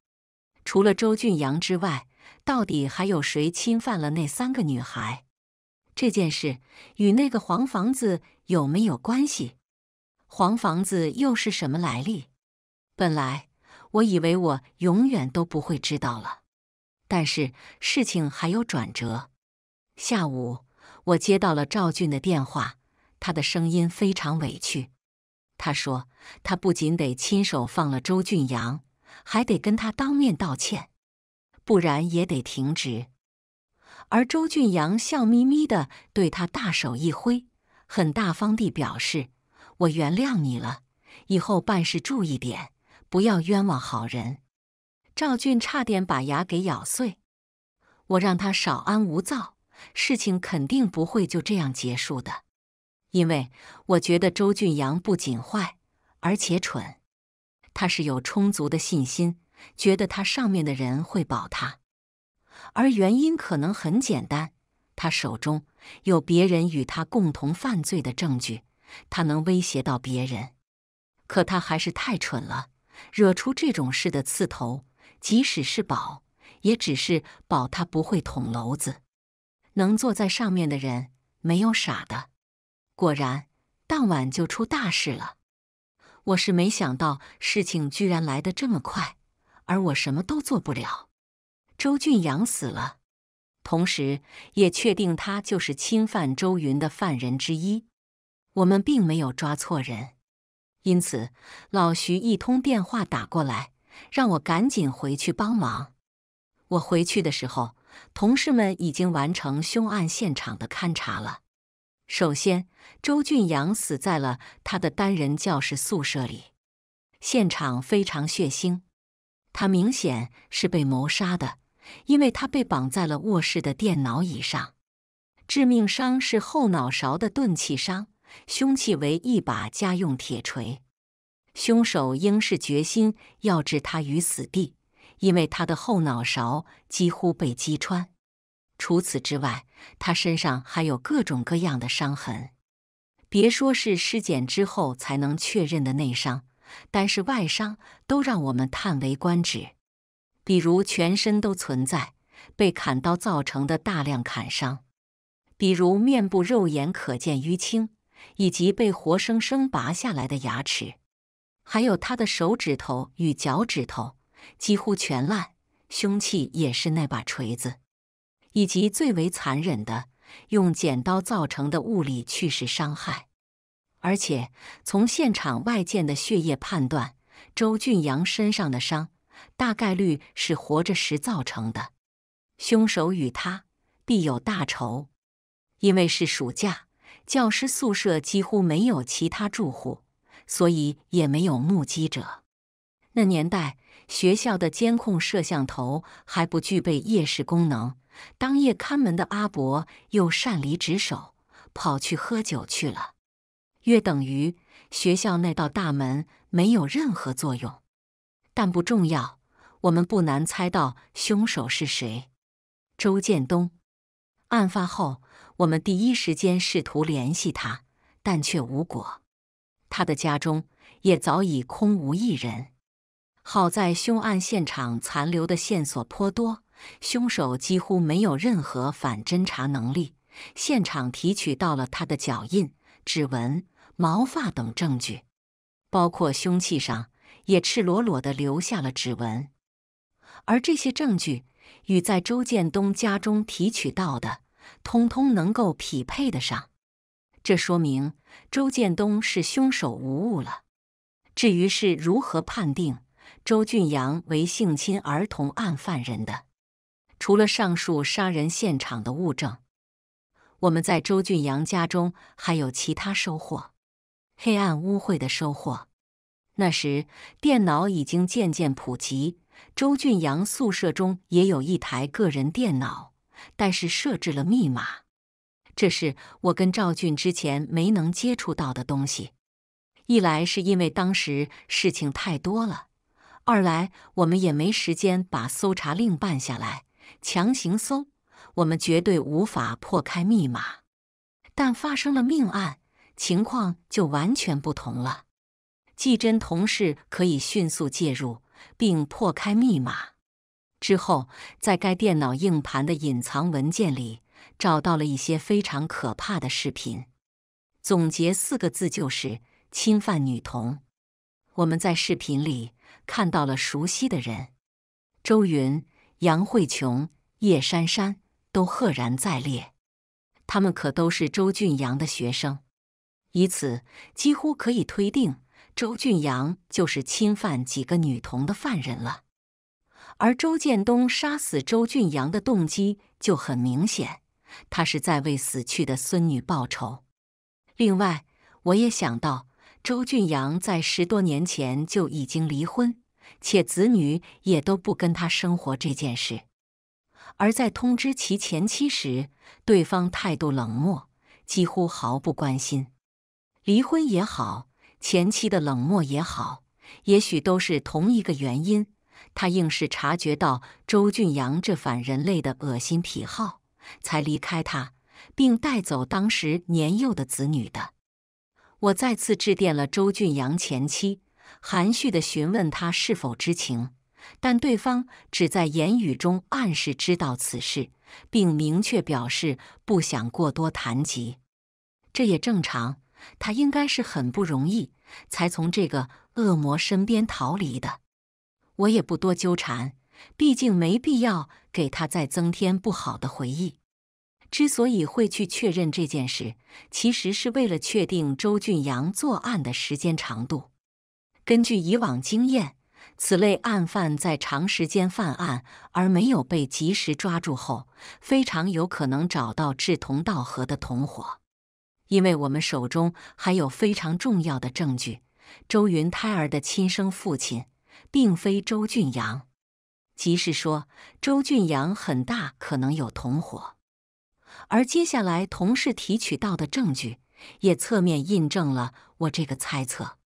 除了周俊阳之外，到底还有谁侵犯了那三个女孩？这件事与那个黄房子有没有关系？黄房子又是什么来历？本来我以为我永远都不会知道了，但是事情还有转折。下午。我接到了赵俊的电话，他的声音非常委屈。他说：“他不仅得亲手放了周俊阳，还得跟他当面道歉，不然也得停职。”而周俊阳笑眯眯的对他大手一挥，很大方地表示：“我原谅你了，以后办事注意点，不要冤枉好人。”赵俊差点把牙给咬碎。我让他少安无躁。事情肯定不会就这样结束的，因为我觉得周俊阳不仅坏，而且蠢。他是有充足的信心，觉得他上面的人会保他，而原因可能很简单：他手中有别人与他共同犯罪的证据，他能威胁到别人。可他还是太蠢了，惹出这种事的刺头，即使是保，也只是保他不会捅娄子。能坐在上面的人没有傻的，果然当晚就出大事了。我是没想到事情居然来得这么快，而我什么都做不了。周俊阳死了，同时也确定他就是侵犯周云的犯人之一。我们并没有抓错人，因此老徐一通电话打过来，让我赶紧回去帮忙。我回去的时候。同事们已经完成凶案现场的勘查了。首先，周俊阳死在了他的单人教室宿舍里，现场非常血腥。他明显是被谋杀的，因为他被绑在了卧室的电脑椅上。致命伤是后脑勺的钝器伤，凶器为一把家用铁锤。凶手应是决心要置他于死地。因为他的后脑勺几乎被击穿，除此之外，他身上还有各种各样的伤痕。别说是尸检之后才能确认的内伤，但是外伤都让我们叹为观止。比如全身都存在被砍刀造成的大量砍伤，比如面部肉眼可见淤青，以及被活生生拔下来的牙齿，还有他的手指头与脚趾头。几乎全烂，凶器也是那把锤子，以及最为残忍的用剪刀造成的物理去势伤害。而且从现场外溅的血液判断，周俊阳身上的伤大概率是活着时造成的。凶手与他必有大仇，因为是暑假，教师宿舍几乎没有其他住户，所以也没有目击者。那年代。学校的监控摄像头还不具备夜视功能，当夜看门的阿伯又擅离职守，跑去喝酒去了。约等于学校那道大门没有任何作用，但不重要。我们不难猜到凶手是谁——周建东。案发后，我们第一时间试图联系他，但却无果。他的家中也早已空无一人。好在凶案现场残留的线索颇多，凶手几乎没有任何反侦查能力。现场提取到了他的脚印、指纹、毛发等证据，包括凶器上也赤裸裸的留下了指纹。而这些证据与在周建东家中提取到的，通通能够匹配得上，这说明周建东是凶手无误了。至于是如何判定？周俊阳为性侵儿童案犯人的，除了上述杀人现场的物证，我们在周俊阳家中还有其他收获，黑暗污秽的收获。那时电脑已经渐渐普及，周俊阳宿舍中也有一台个人电脑，但是设置了密码。这是我跟赵俊之前没能接触到的东西，一来是因为当时事情太多了。二来，我们也没时间把搜查令办下来，强行搜，我们绝对无法破开密码。但发生了命案，情况就完全不同了。季真同事可以迅速介入，并破开密码。之后，在该电脑硬盘的隐藏文件里，找到了一些非常可怕的视频。总结四个字就是侵犯女童。我们在视频里。看到了熟悉的人，周云、杨慧琼、叶珊珊都赫然在列。他们可都是周俊阳的学生，以此几乎可以推定，周俊阳就是侵犯几个女童的犯人了。而周建东杀死周俊阳的动机就很明显，他是在为死去的孙女报仇。另外，我也想到。周俊阳在十多年前就已经离婚，且子女也都不跟他生活这件事。而在通知其前妻时，对方态度冷漠，几乎毫不关心。离婚也好，前妻的冷漠也好，也许都是同一个原因。他硬是察觉到周俊阳这反人类的恶心癖好，才离开他，并带走当时年幼的子女的。我再次致电了周俊阳前妻，含蓄地询问他是否知情，但对方只在言语中暗示知道此事，并明确表示不想过多谈及。这也正常，他应该是很不容易才从这个恶魔身边逃离的。我也不多纠缠，毕竟没必要给他再增添不好的回忆。之所以会去确认这件事，其实是为了确定周俊阳作案的时间长度。根据以往经验，此类案犯在长时间犯案而没有被及时抓住后，非常有可能找到志同道合的同伙。因为我们手中还有非常重要的证据：周云胎儿的亲生父亲并非周俊阳，即是说，周俊阳很大可能有同伙。而接下来，同事提取到的证据也侧面印证了我这个猜测。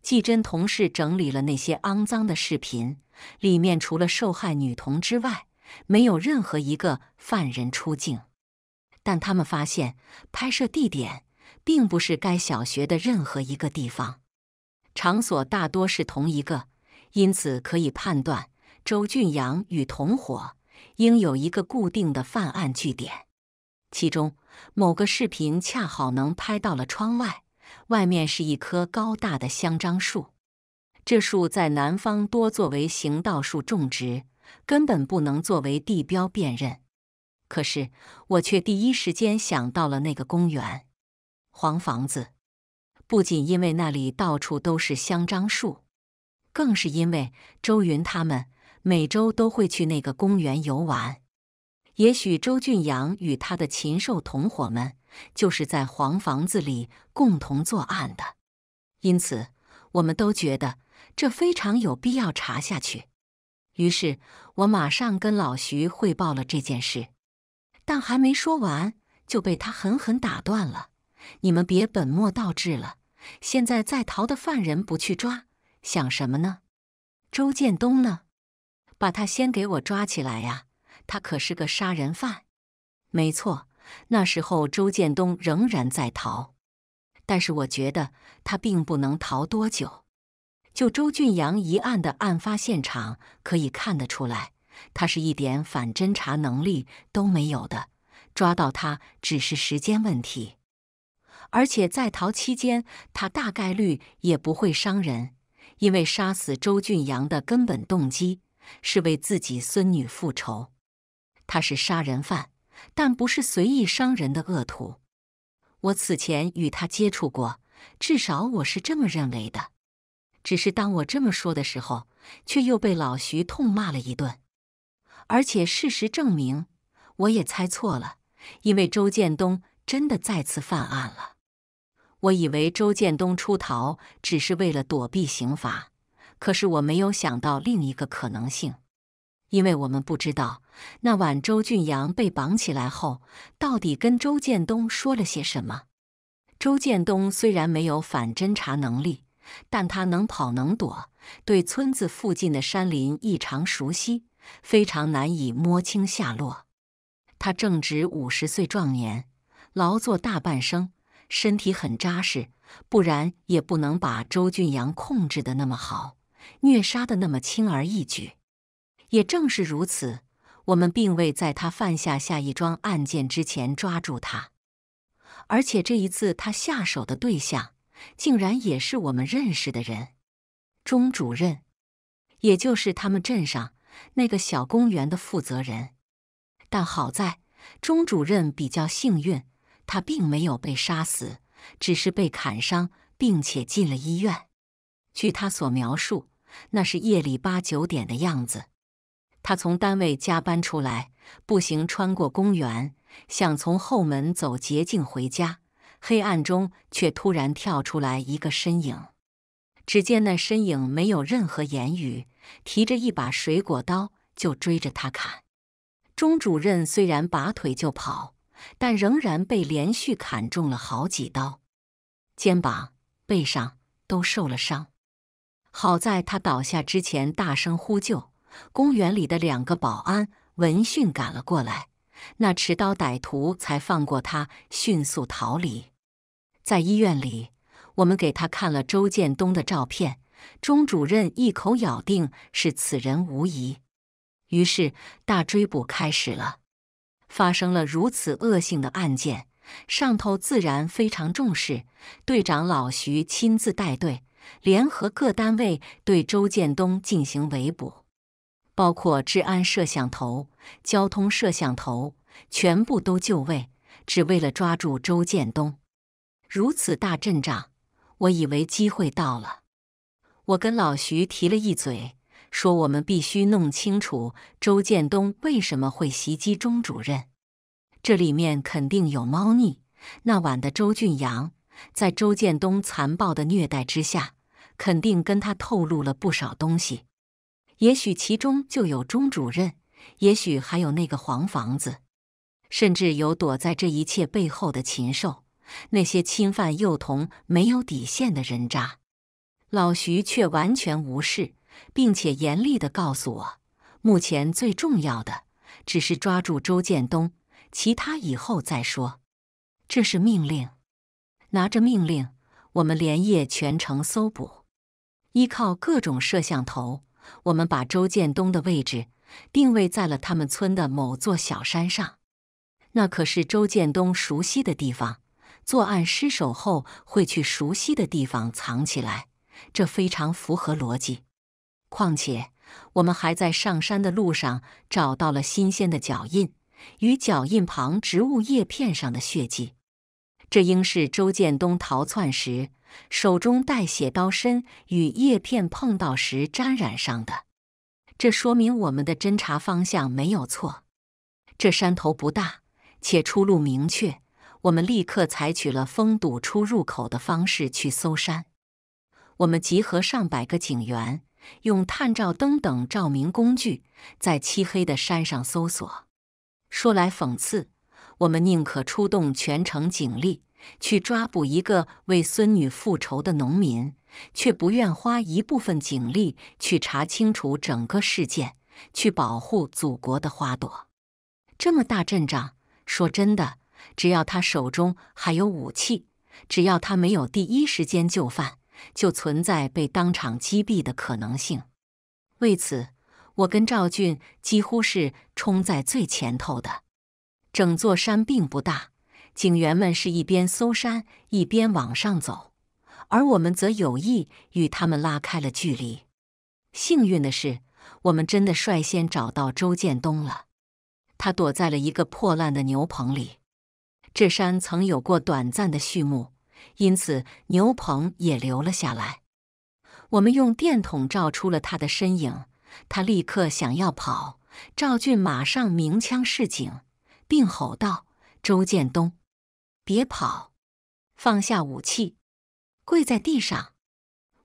季真同事整理了那些肮脏的视频，里面除了受害女童之外，没有任何一个犯人出镜。但他们发现，拍摄地点并不是该小学的任何一个地方，场所大多是同一个，因此可以判断，周俊阳与同伙应有一个固定的犯案据点。其中某个视频恰好能拍到了窗外，外面是一棵高大的香樟树。这树在南方多作为行道树种植，根本不能作为地标辨认。可是我却第一时间想到了那个公园——黄房子。不仅因为那里到处都是香樟树，更是因为周云他们每周都会去那个公园游玩。也许周俊阳与他的禽兽同伙们就是在黄房子里共同作案的，因此我们都觉得这非常有必要查下去。于是我马上跟老徐汇报了这件事，但还没说完就被他狠狠打断了：“你们别本末倒置了，现在在逃的犯人不去抓，想什么呢？周建东呢？把他先给我抓起来呀！”他可是个杀人犯，没错。那时候周建东仍然在逃，但是我觉得他并不能逃多久。就周俊阳一案的案发现场可以看得出来，他是一点反侦查能力都没有的，抓到他只是时间问题。而且在逃期间，他大概率也不会伤人，因为杀死周俊阳的根本动机是为自己孙女复仇。他是杀人犯，但不是随意伤人的恶徒。我此前与他接触过，至少我是这么认为的。只是当我这么说的时候，却又被老徐痛骂了一顿。而且事实证明，我也猜错了，因为周建东真的再次犯案了。我以为周建东出逃只是为了躲避刑罚，可是我没有想到另一个可能性。因为我们不知道那晚周俊阳被绑起来后，到底跟周建东说了些什么。周建东虽然没有反侦查能力，但他能跑能躲，对村子附近的山林异常熟悉，非常难以摸清下落。他正值五十岁壮年，劳作大半生，身体很扎实，不然也不能把周俊阳控制得那么好，虐杀得那么轻而易举。也正是如此，我们并未在他犯下下一桩案件之前抓住他，而且这一次他下手的对象竟然也是我们认识的人——钟主任，也就是他们镇上那个小公园的负责人。但好在钟主任比较幸运，他并没有被杀死，只是被砍伤，并且进了医院。据他所描述，那是夜里八九点的样子。他从单位加班出来，步行穿过公园，想从后门走捷径回家。黑暗中，却突然跳出来一个身影。只见那身影没有任何言语，提着一把水果刀就追着他砍。钟主任虽然拔腿就跑，但仍然被连续砍中了好几刀，肩膀、背上都受了伤。好在他倒下之前大声呼救。公园里的两个保安闻讯赶了过来，那持刀歹徒才放过他，迅速逃离。在医院里，我们给他看了周建东的照片，钟主任一口咬定是此人无疑。于是大追捕开始了。发生了如此恶性的案件，上头自然非常重视。队长老徐亲自带队，联合各单位对周建东进行围捕。包括治安摄像头、交通摄像头，全部都就位，只为了抓住周建东。如此大阵仗，我以为机会到了。我跟老徐提了一嘴，说我们必须弄清楚周建东为什么会袭击钟主任，这里面肯定有猫腻。那晚的周俊阳，在周建东残暴的虐待之下，肯定跟他透露了不少东西。也许其中就有钟主任，也许还有那个黄房子，甚至有躲在这一切背后的禽兽，那些侵犯幼童没有底线的人渣。老徐却完全无视，并且严厉地告诉我：目前最重要的只是抓住周建东，其他以后再说。这是命令。拿着命令，我们连夜全城搜捕，依靠各种摄像头。我们把周建东的位置定位在了他们村的某座小山上，那可是周建东熟悉的地方。作案失手后会去熟悉的地方藏起来，这非常符合逻辑。况且，我们还在上山的路上找到了新鲜的脚印与脚印旁植物叶片上的血迹，这应是周建东逃窜时。手中带血刀身与叶片碰到时沾染上的，这说明我们的侦查方向没有错。这山头不大，且出路明确，我们立刻采取了封堵出入口的方式去搜山。我们集合上百个警员，用探照灯等照明工具，在漆黑的山上搜索。说来讽刺，我们宁可出动全城警力。去抓捕一个为孙女复仇的农民，却不愿花一部分警力去查清楚整个事件，去保护祖国的花朵。这么大阵仗，说真的，只要他手中还有武器，只要他没有第一时间就范，就存在被当场击毙的可能性。为此，我跟赵俊几乎是冲在最前头的。整座山并不大。警员们是一边搜山一边往上走，而我们则有意与他们拉开了距离。幸运的是，我们真的率先找到周建东了。他躲在了一个破烂的牛棚里。这山曾有过短暂的序幕，因此牛棚也留了下来。我们用电筒照出了他的身影，他立刻想要跑，赵俊马上鸣枪示警，并吼道：“周建东！”别跑！放下武器，跪在地上。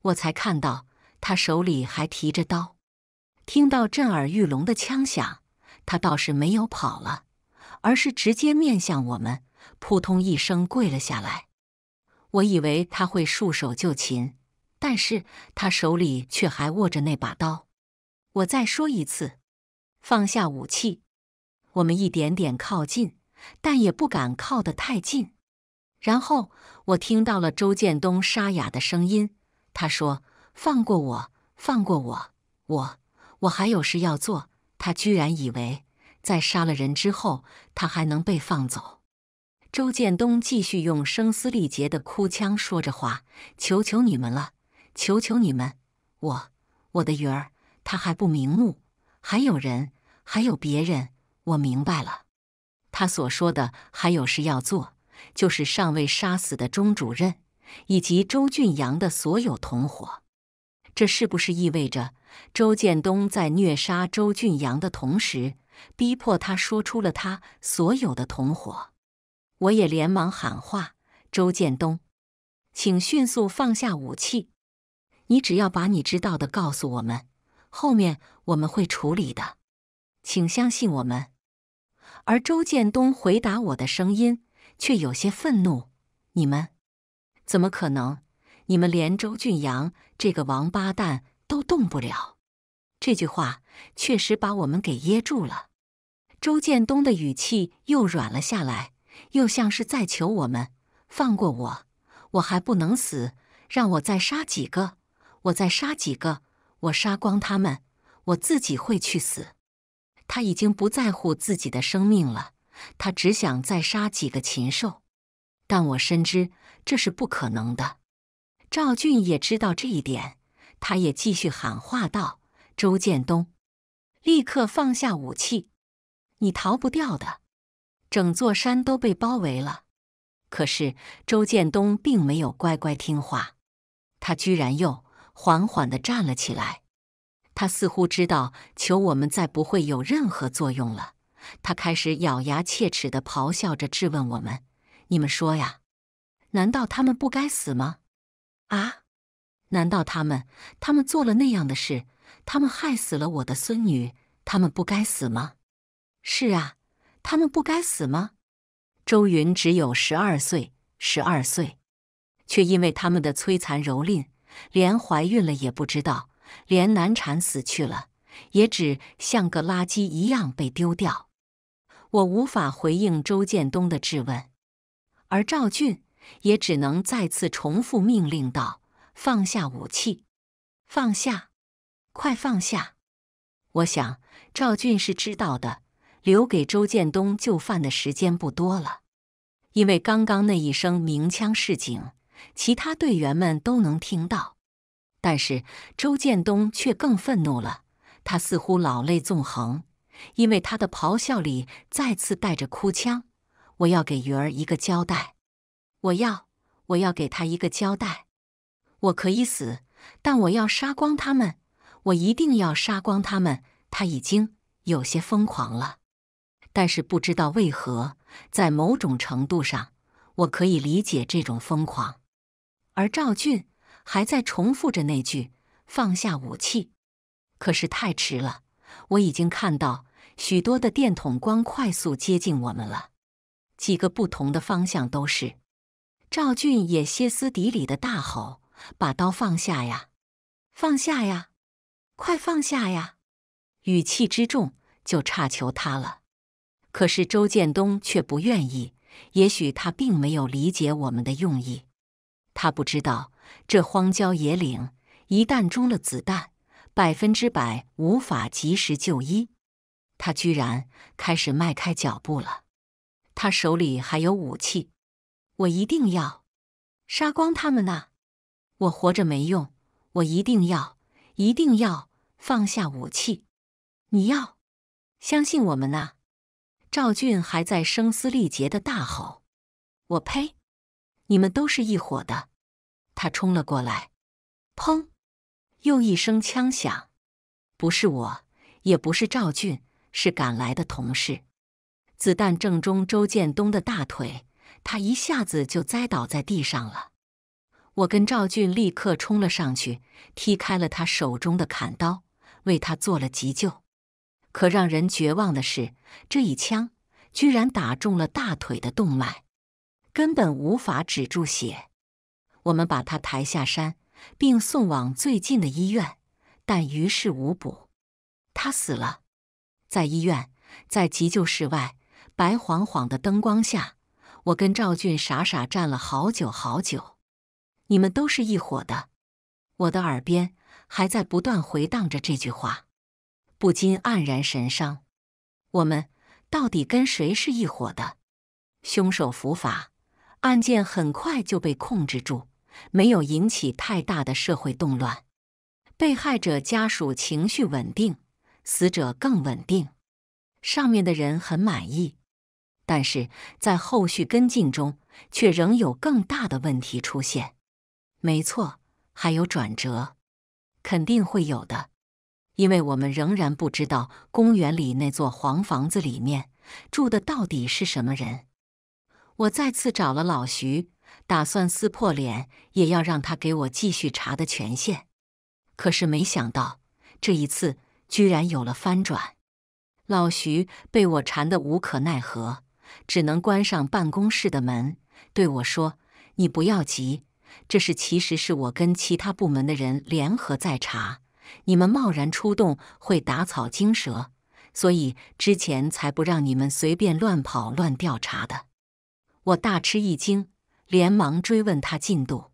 我才看到他手里还提着刀。听到震耳欲聋的枪响，他倒是没有跑了，而是直接面向我们，扑通一声跪了下来。我以为他会束手就擒，但是他手里却还握着那把刀。我再说一次，放下武器。我们一点点靠近。但也不敢靠得太近。然后我听到了周建东沙哑的声音，他说：“放过我，放过我，我我还有事要做。”他居然以为在杀了人之后，他还能被放走。周建东继续用声嘶力竭的哭腔说着话：“求求你们了，求求你们，我我的鱼儿，他还不瞑目，还有人，还有别人。”我明白了。他所说的还有事要做，就是尚未杀死的钟主任以及周俊阳的所有同伙。这是不是意味着周建东在虐杀周俊阳的同时，逼迫他说出了他所有的同伙？我也连忙喊话：“周建东，请迅速放下武器！你只要把你知道的告诉我们，后面我们会处理的，请相信我们。”而周建东回答我的声音却有些愤怒：“你们怎么可能？你们连周俊阳这个王八蛋都动不了。”这句话确实把我们给噎住了。周建东的语气又软了下来，又像是在求我们：“放过我，我还不能死，让我再杀几个，我再杀几个，我杀光他们，我自己会去死。”他已经不在乎自己的生命了，他只想再杀几个禽兽。但我深知这是不可能的。赵俊也知道这一点，他也继续喊话道：“周建东，立刻放下武器，你逃不掉的。整座山都被包围了。”可是周建东并没有乖乖听话，他居然又缓缓地站了起来。他似乎知道求我们再不会有任何作用了。他开始咬牙切齿地咆哮着质问我们：“你们说呀，难道他们不该死吗？啊，难道他们……他们做了那样的事，他们害死了我的孙女，他们不该死吗？是啊，他们不该死吗？”周云只有十二岁，十二岁，却因为他们的摧残蹂躏，连怀孕了也不知道。连难产死去了，也只像个垃圾一样被丢掉。我无法回应周建东的质问，而赵俊也只能再次重复命令道：“放下武器，放下，快放下！”我想赵俊是知道的，留给周建东就范的时间不多了，因为刚刚那一声鸣枪示警，其他队员们都能听到。但是周建东却更愤怒了，他似乎老泪纵横，因为他的咆哮里再次带着哭腔。我要给鱼儿一个交代，我要，我要给他一个交代。我可以死，但我要杀光他们，我一定要杀光他们。他已经有些疯狂了，但是不知道为何，在某种程度上，我可以理解这种疯狂。而赵俊。还在重复着那句“放下武器”，可是太迟了，我已经看到许多的电筒光快速接近我们了，几个不同的方向都是。赵俊也歇斯底里的大吼：“把刀放下呀，放下呀，快放下呀！”语气之重，就差求他了。可是周建东却不愿意，也许他并没有理解我们的用意，他不知道。这荒郊野岭，一旦中了子弹，百分之百无法及时就医。他居然开始迈开脚步了。他手里还有武器，我一定要杀光他们呐！我活着没用，我一定要，一定要放下武器！你要相信我们呐！赵俊还在声嘶力竭的大吼：“我呸！你们都是一伙的！”他冲了过来，砰！又一声枪响，不是我，也不是赵俊，是赶来的同事。子弹正中周建东的大腿，他一下子就栽倒在地上了。我跟赵俊立刻冲了上去，踢开了他手中的砍刀，为他做了急救。可让人绝望的是，这一枪居然打中了大腿的动脉，根本无法止住血。我们把他抬下山，并送往最近的医院，但于事无补，他死了。在医院，在急救室外，白晃晃的灯光下，我跟赵俊傻傻站了好久好久。你们都是一伙的！我的耳边还在不断回荡着这句话，不禁黯然神伤。我们到底跟谁是一伙的？凶手伏法，案件很快就被控制住。没有引起太大的社会动乱，被害者家属情绪稳定，死者更稳定，上面的人很满意。但是在后续跟进中，却仍有更大的问题出现。没错，还有转折，肯定会有的，因为我们仍然不知道公园里那座黄房子里面住的到底是什么人。我再次找了老徐。打算撕破脸也要让他给我继续查的权限，可是没想到这一次居然有了翻转。老徐被我缠得无可奈何，只能关上办公室的门对我说：“你不要急，这事其实是我跟其他部门的人联合在查，你们贸然出动会打草惊蛇，所以之前才不让你们随便乱跑乱调查的。”我大吃一惊。连忙追问他进度，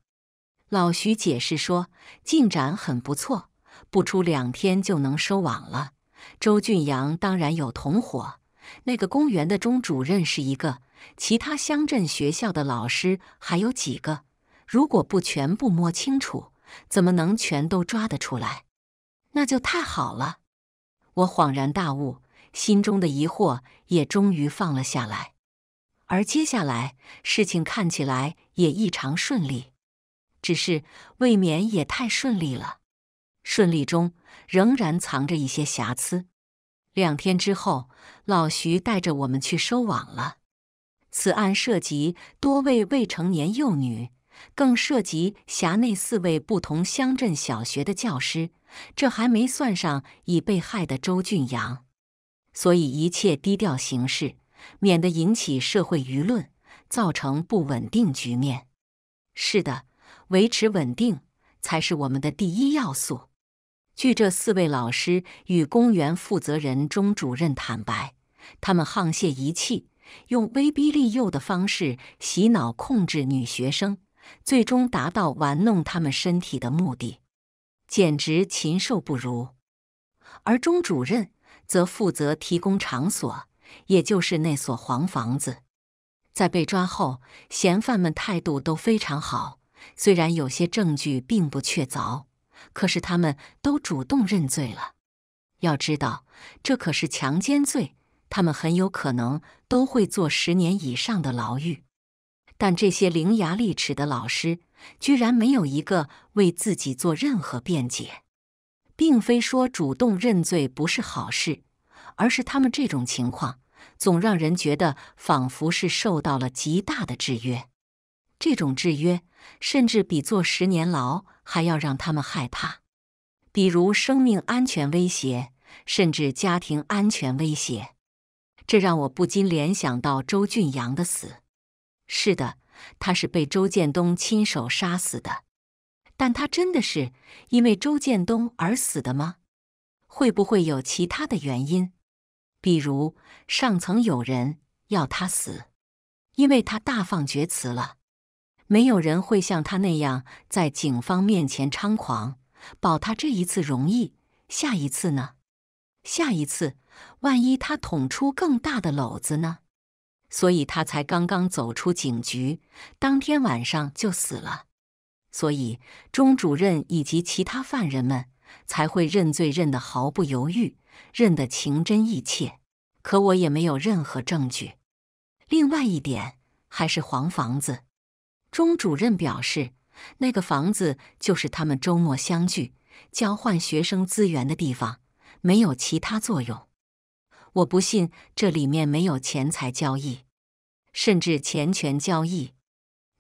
老徐解释说：“进展很不错，不出两天就能收网了。”周俊阳当然有同伙，那个公园的钟主任是一个，其他乡镇学校的老师还有几个。如果不全部摸清楚，怎么能全都抓得出来？那就太好了！我恍然大悟，心中的疑惑也终于放了下来。而接下来事情看起来也异常顺利，只是未免也太顺利了，顺利中仍然藏着一些瑕疵。两天之后，老徐带着我们去收网了。此案涉及多位未成年幼女，更涉及辖内四位不同乡镇小学的教师，这还没算上已被害的周俊阳，所以一切低调行事。免得引起社会舆论，造成不稳定局面。是的，维持稳定才是我们的第一要素。据这四位老师与公园负责人钟主任坦白，他们沆瀣一气，用威逼利诱的方式洗脑控制女学生，最终达到玩弄他们身体的目的，简直禽兽不如。而钟主任则负责提供场所。也就是那所黄房子，在被抓后，嫌犯们态度都非常好。虽然有些证据并不确凿，可是他们都主动认罪了。要知道，这可是强奸罪，他们很有可能都会坐十年以上的牢狱。但这些伶牙俐齿的老师，居然没有一个为自己做任何辩解。并非说主动认罪不是好事，而是他们这种情况。总让人觉得仿佛是受到了极大的制约，这种制约甚至比坐十年牢还要让他们害怕。比如生命安全威胁，甚至家庭安全威胁。这让我不禁联想到周俊阳的死。是的，他是被周建东亲手杀死的。但他真的是因为周建东而死的吗？会不会有其他的原因？比如上层有人要他死，因为他大放厥词了。没有人会像他那样在警方面前猖狂。保他这一次容易，下一次呢？下一次，万一他捅出更大的篓子呢？所以他才刚刚走出警局，当天晚上就死了。所以钟主任以及其他犯人们才会认罪认得毫不犹豫。认得情真意切，可我也没有任何证据。另外一点还是黄房子。钟主任表示，那个房子就是他们周末相聚、交换学生资源的地方，没有其他作用。我不信这里面没有钱财交易，甚至钱权交易。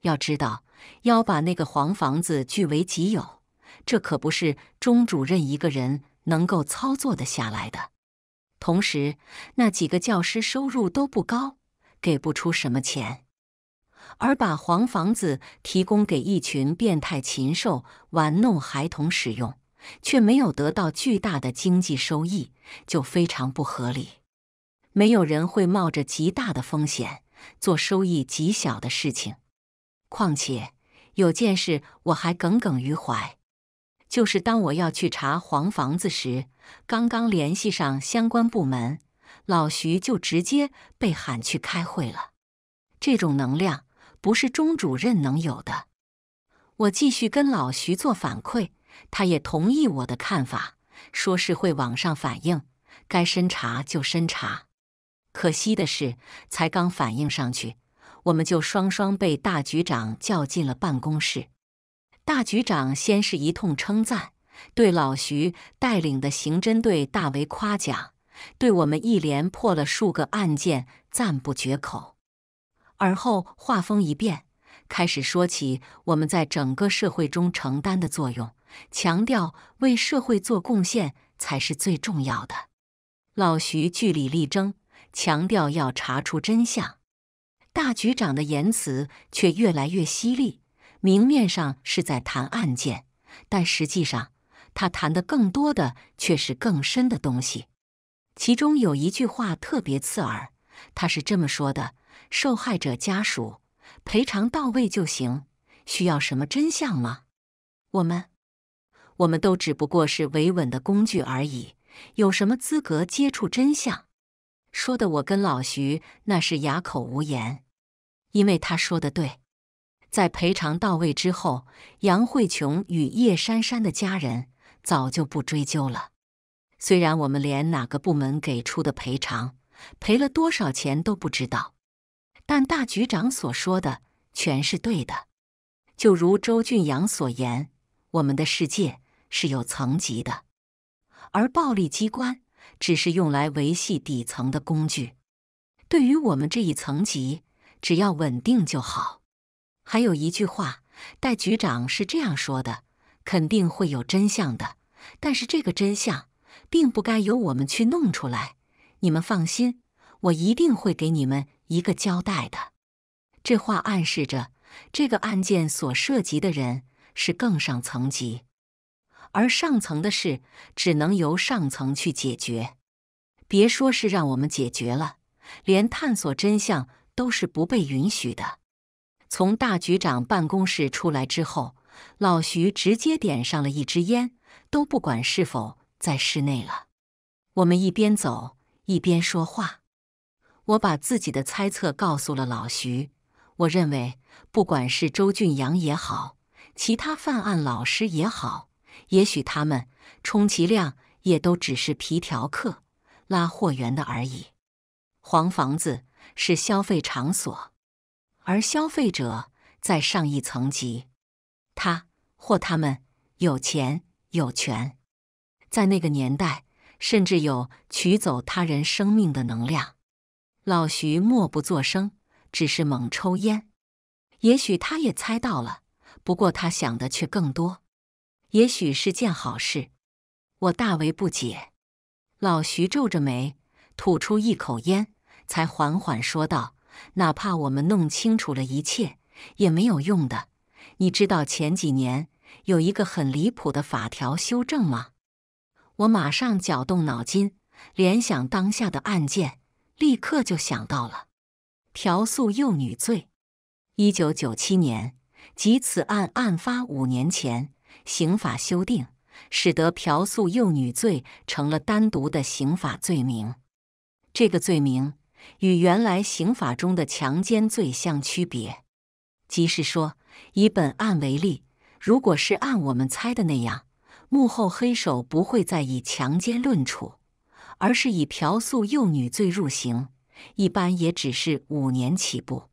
要知道，要把那个黄房子据为己有，这可不是钟主任一个人。能够操作的下来的，同时那几个教师收入都不高，给不出什么钱，而把黄房子提供给一群变态禽兽玩弄孩童使用，却没有得到巨大的经济收益，就非常不合理。没有人会冒着极大的风险做收益极小的事情。况且有件事我还耿耿于怀。就是当我要去查黄房子时，刚刚联系上相关部门，老徐就直接被喊去开会了。这种能量不是钟主任能有的。我继续跟老徐做反馈，他也同意我的看法，说是会网上反映，该深查就深查。可惜的是，才刚反映上去，我们就双双被大局长叫进了办公室。大局长先是一通称赞，对老徐带领的刑侦队大为夸奖，对我们一连破了数个案件赞不绝口。而后话锋一变，开始说起我们在整个社会中承担的作用，强调为社会做贡献才是最重要的。老徐据理力争，强调要查出真相。大局长的言辞却越来越犀利。明面上是在谈案件，但实际上他谈的更多的却是更深的东西。其中有一句话特别刺耳，他是这么说的：“受害者家属，赔偿到位就行，需要什么真相吗？我们，我们都只不过是维稳的工具而已，有什么资格接触真相？”说的我跟老徐那是哑口无言，因为他说的对。在赔偿到位之后，杨慧琼与叶珊珊的家人早就不追究了。虽然我们连哪个部门给出的赔偿、赔了多少钱都不知道，但大局长所说的全是对的。就如周俊阳所言，我们的世界是有层级的，而暴力机关只是用来维系底层的工具。对于我们这一层级，只要稳定就好。还有一句话，戴局长是这样说的：“肯定会有真相的，但是这个真相并不该由我们去弄出来。你们放心，我一定会给你们一个交代的。”这话暗示着，这个案件所涉及的人是更上层级，而上层的事只能由上层去解决。别说是让我们解决了，连探索真相都是不被允许的。从大局长办公室出来之后，老徐直接点上了一支烟，都不管是否在室内了。我们一边走一边说话，我把自己的猜测告诉了老徐。我认为，不管是周俊阳也好，其他犯案老师也好，也许他们充其量也都只是皮条客、拉货源的而已。黄房子是消费场所。而消费者在上一层级，他或他们有钱有权，在那个年代甚至有取走他人生命的能量。老徐默不作声，只是猛抽烟。也许他也猜到了，不过他想的却更多。也许是件好事，我大为不解。老徐皱着眉，吐出一口烟，才缓缓说道。哪怕我们弄清楚了一切，也没有用的。你知道前几年有一个很离谱的法条修正吗？我马上绞动脑筋，联想当下的案件，立刻就想到了嫖宿幼女罪。一九九七年，即此案案发五年前，刑法修订，使得嫖宿幼女罪成了单独的刑法罪名。这个罪名。与原来刑法中的强奸罪相区别，即是说，以本案为例，如果是按我们猜的那样，幕后黑手不会再以强奸论处，而是以嫖宿幼女罪入刑，一般也只是五年起步。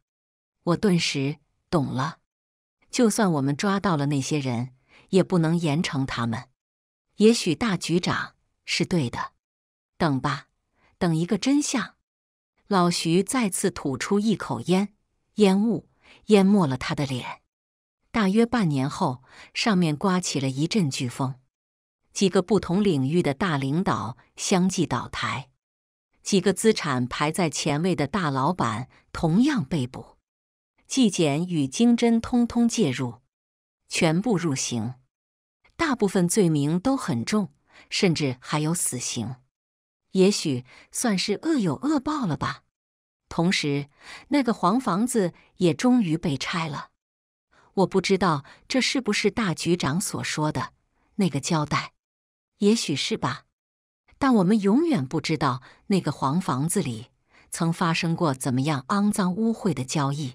我顿时懂了，就算我们抓到了那些人，也不能严惩他们。也许大局长是对的，等吧，等一个真相。老徐再次吐出一口烟，烟雾淹没了他的脸。大约半年后，上面刮起了一阵飓风，几个不同领域的大领导相继倒台，几个资产排在前位的大老板同样被捕，纪检与经侦通通介入，全部入刑，大部分罪名都很重，甚至还有死刑。也许算是恶有恶报了吧。同时，那个黄房子也终于被拆了。我不知道这是不是大局长所说的那个交代，也许是吧。但我们永远不知道那个黄房子里曾发生过怎么样肮脏污秽的交易。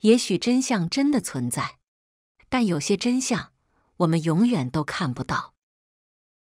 也许真相真的存在，但有些真相我们永远都看不到。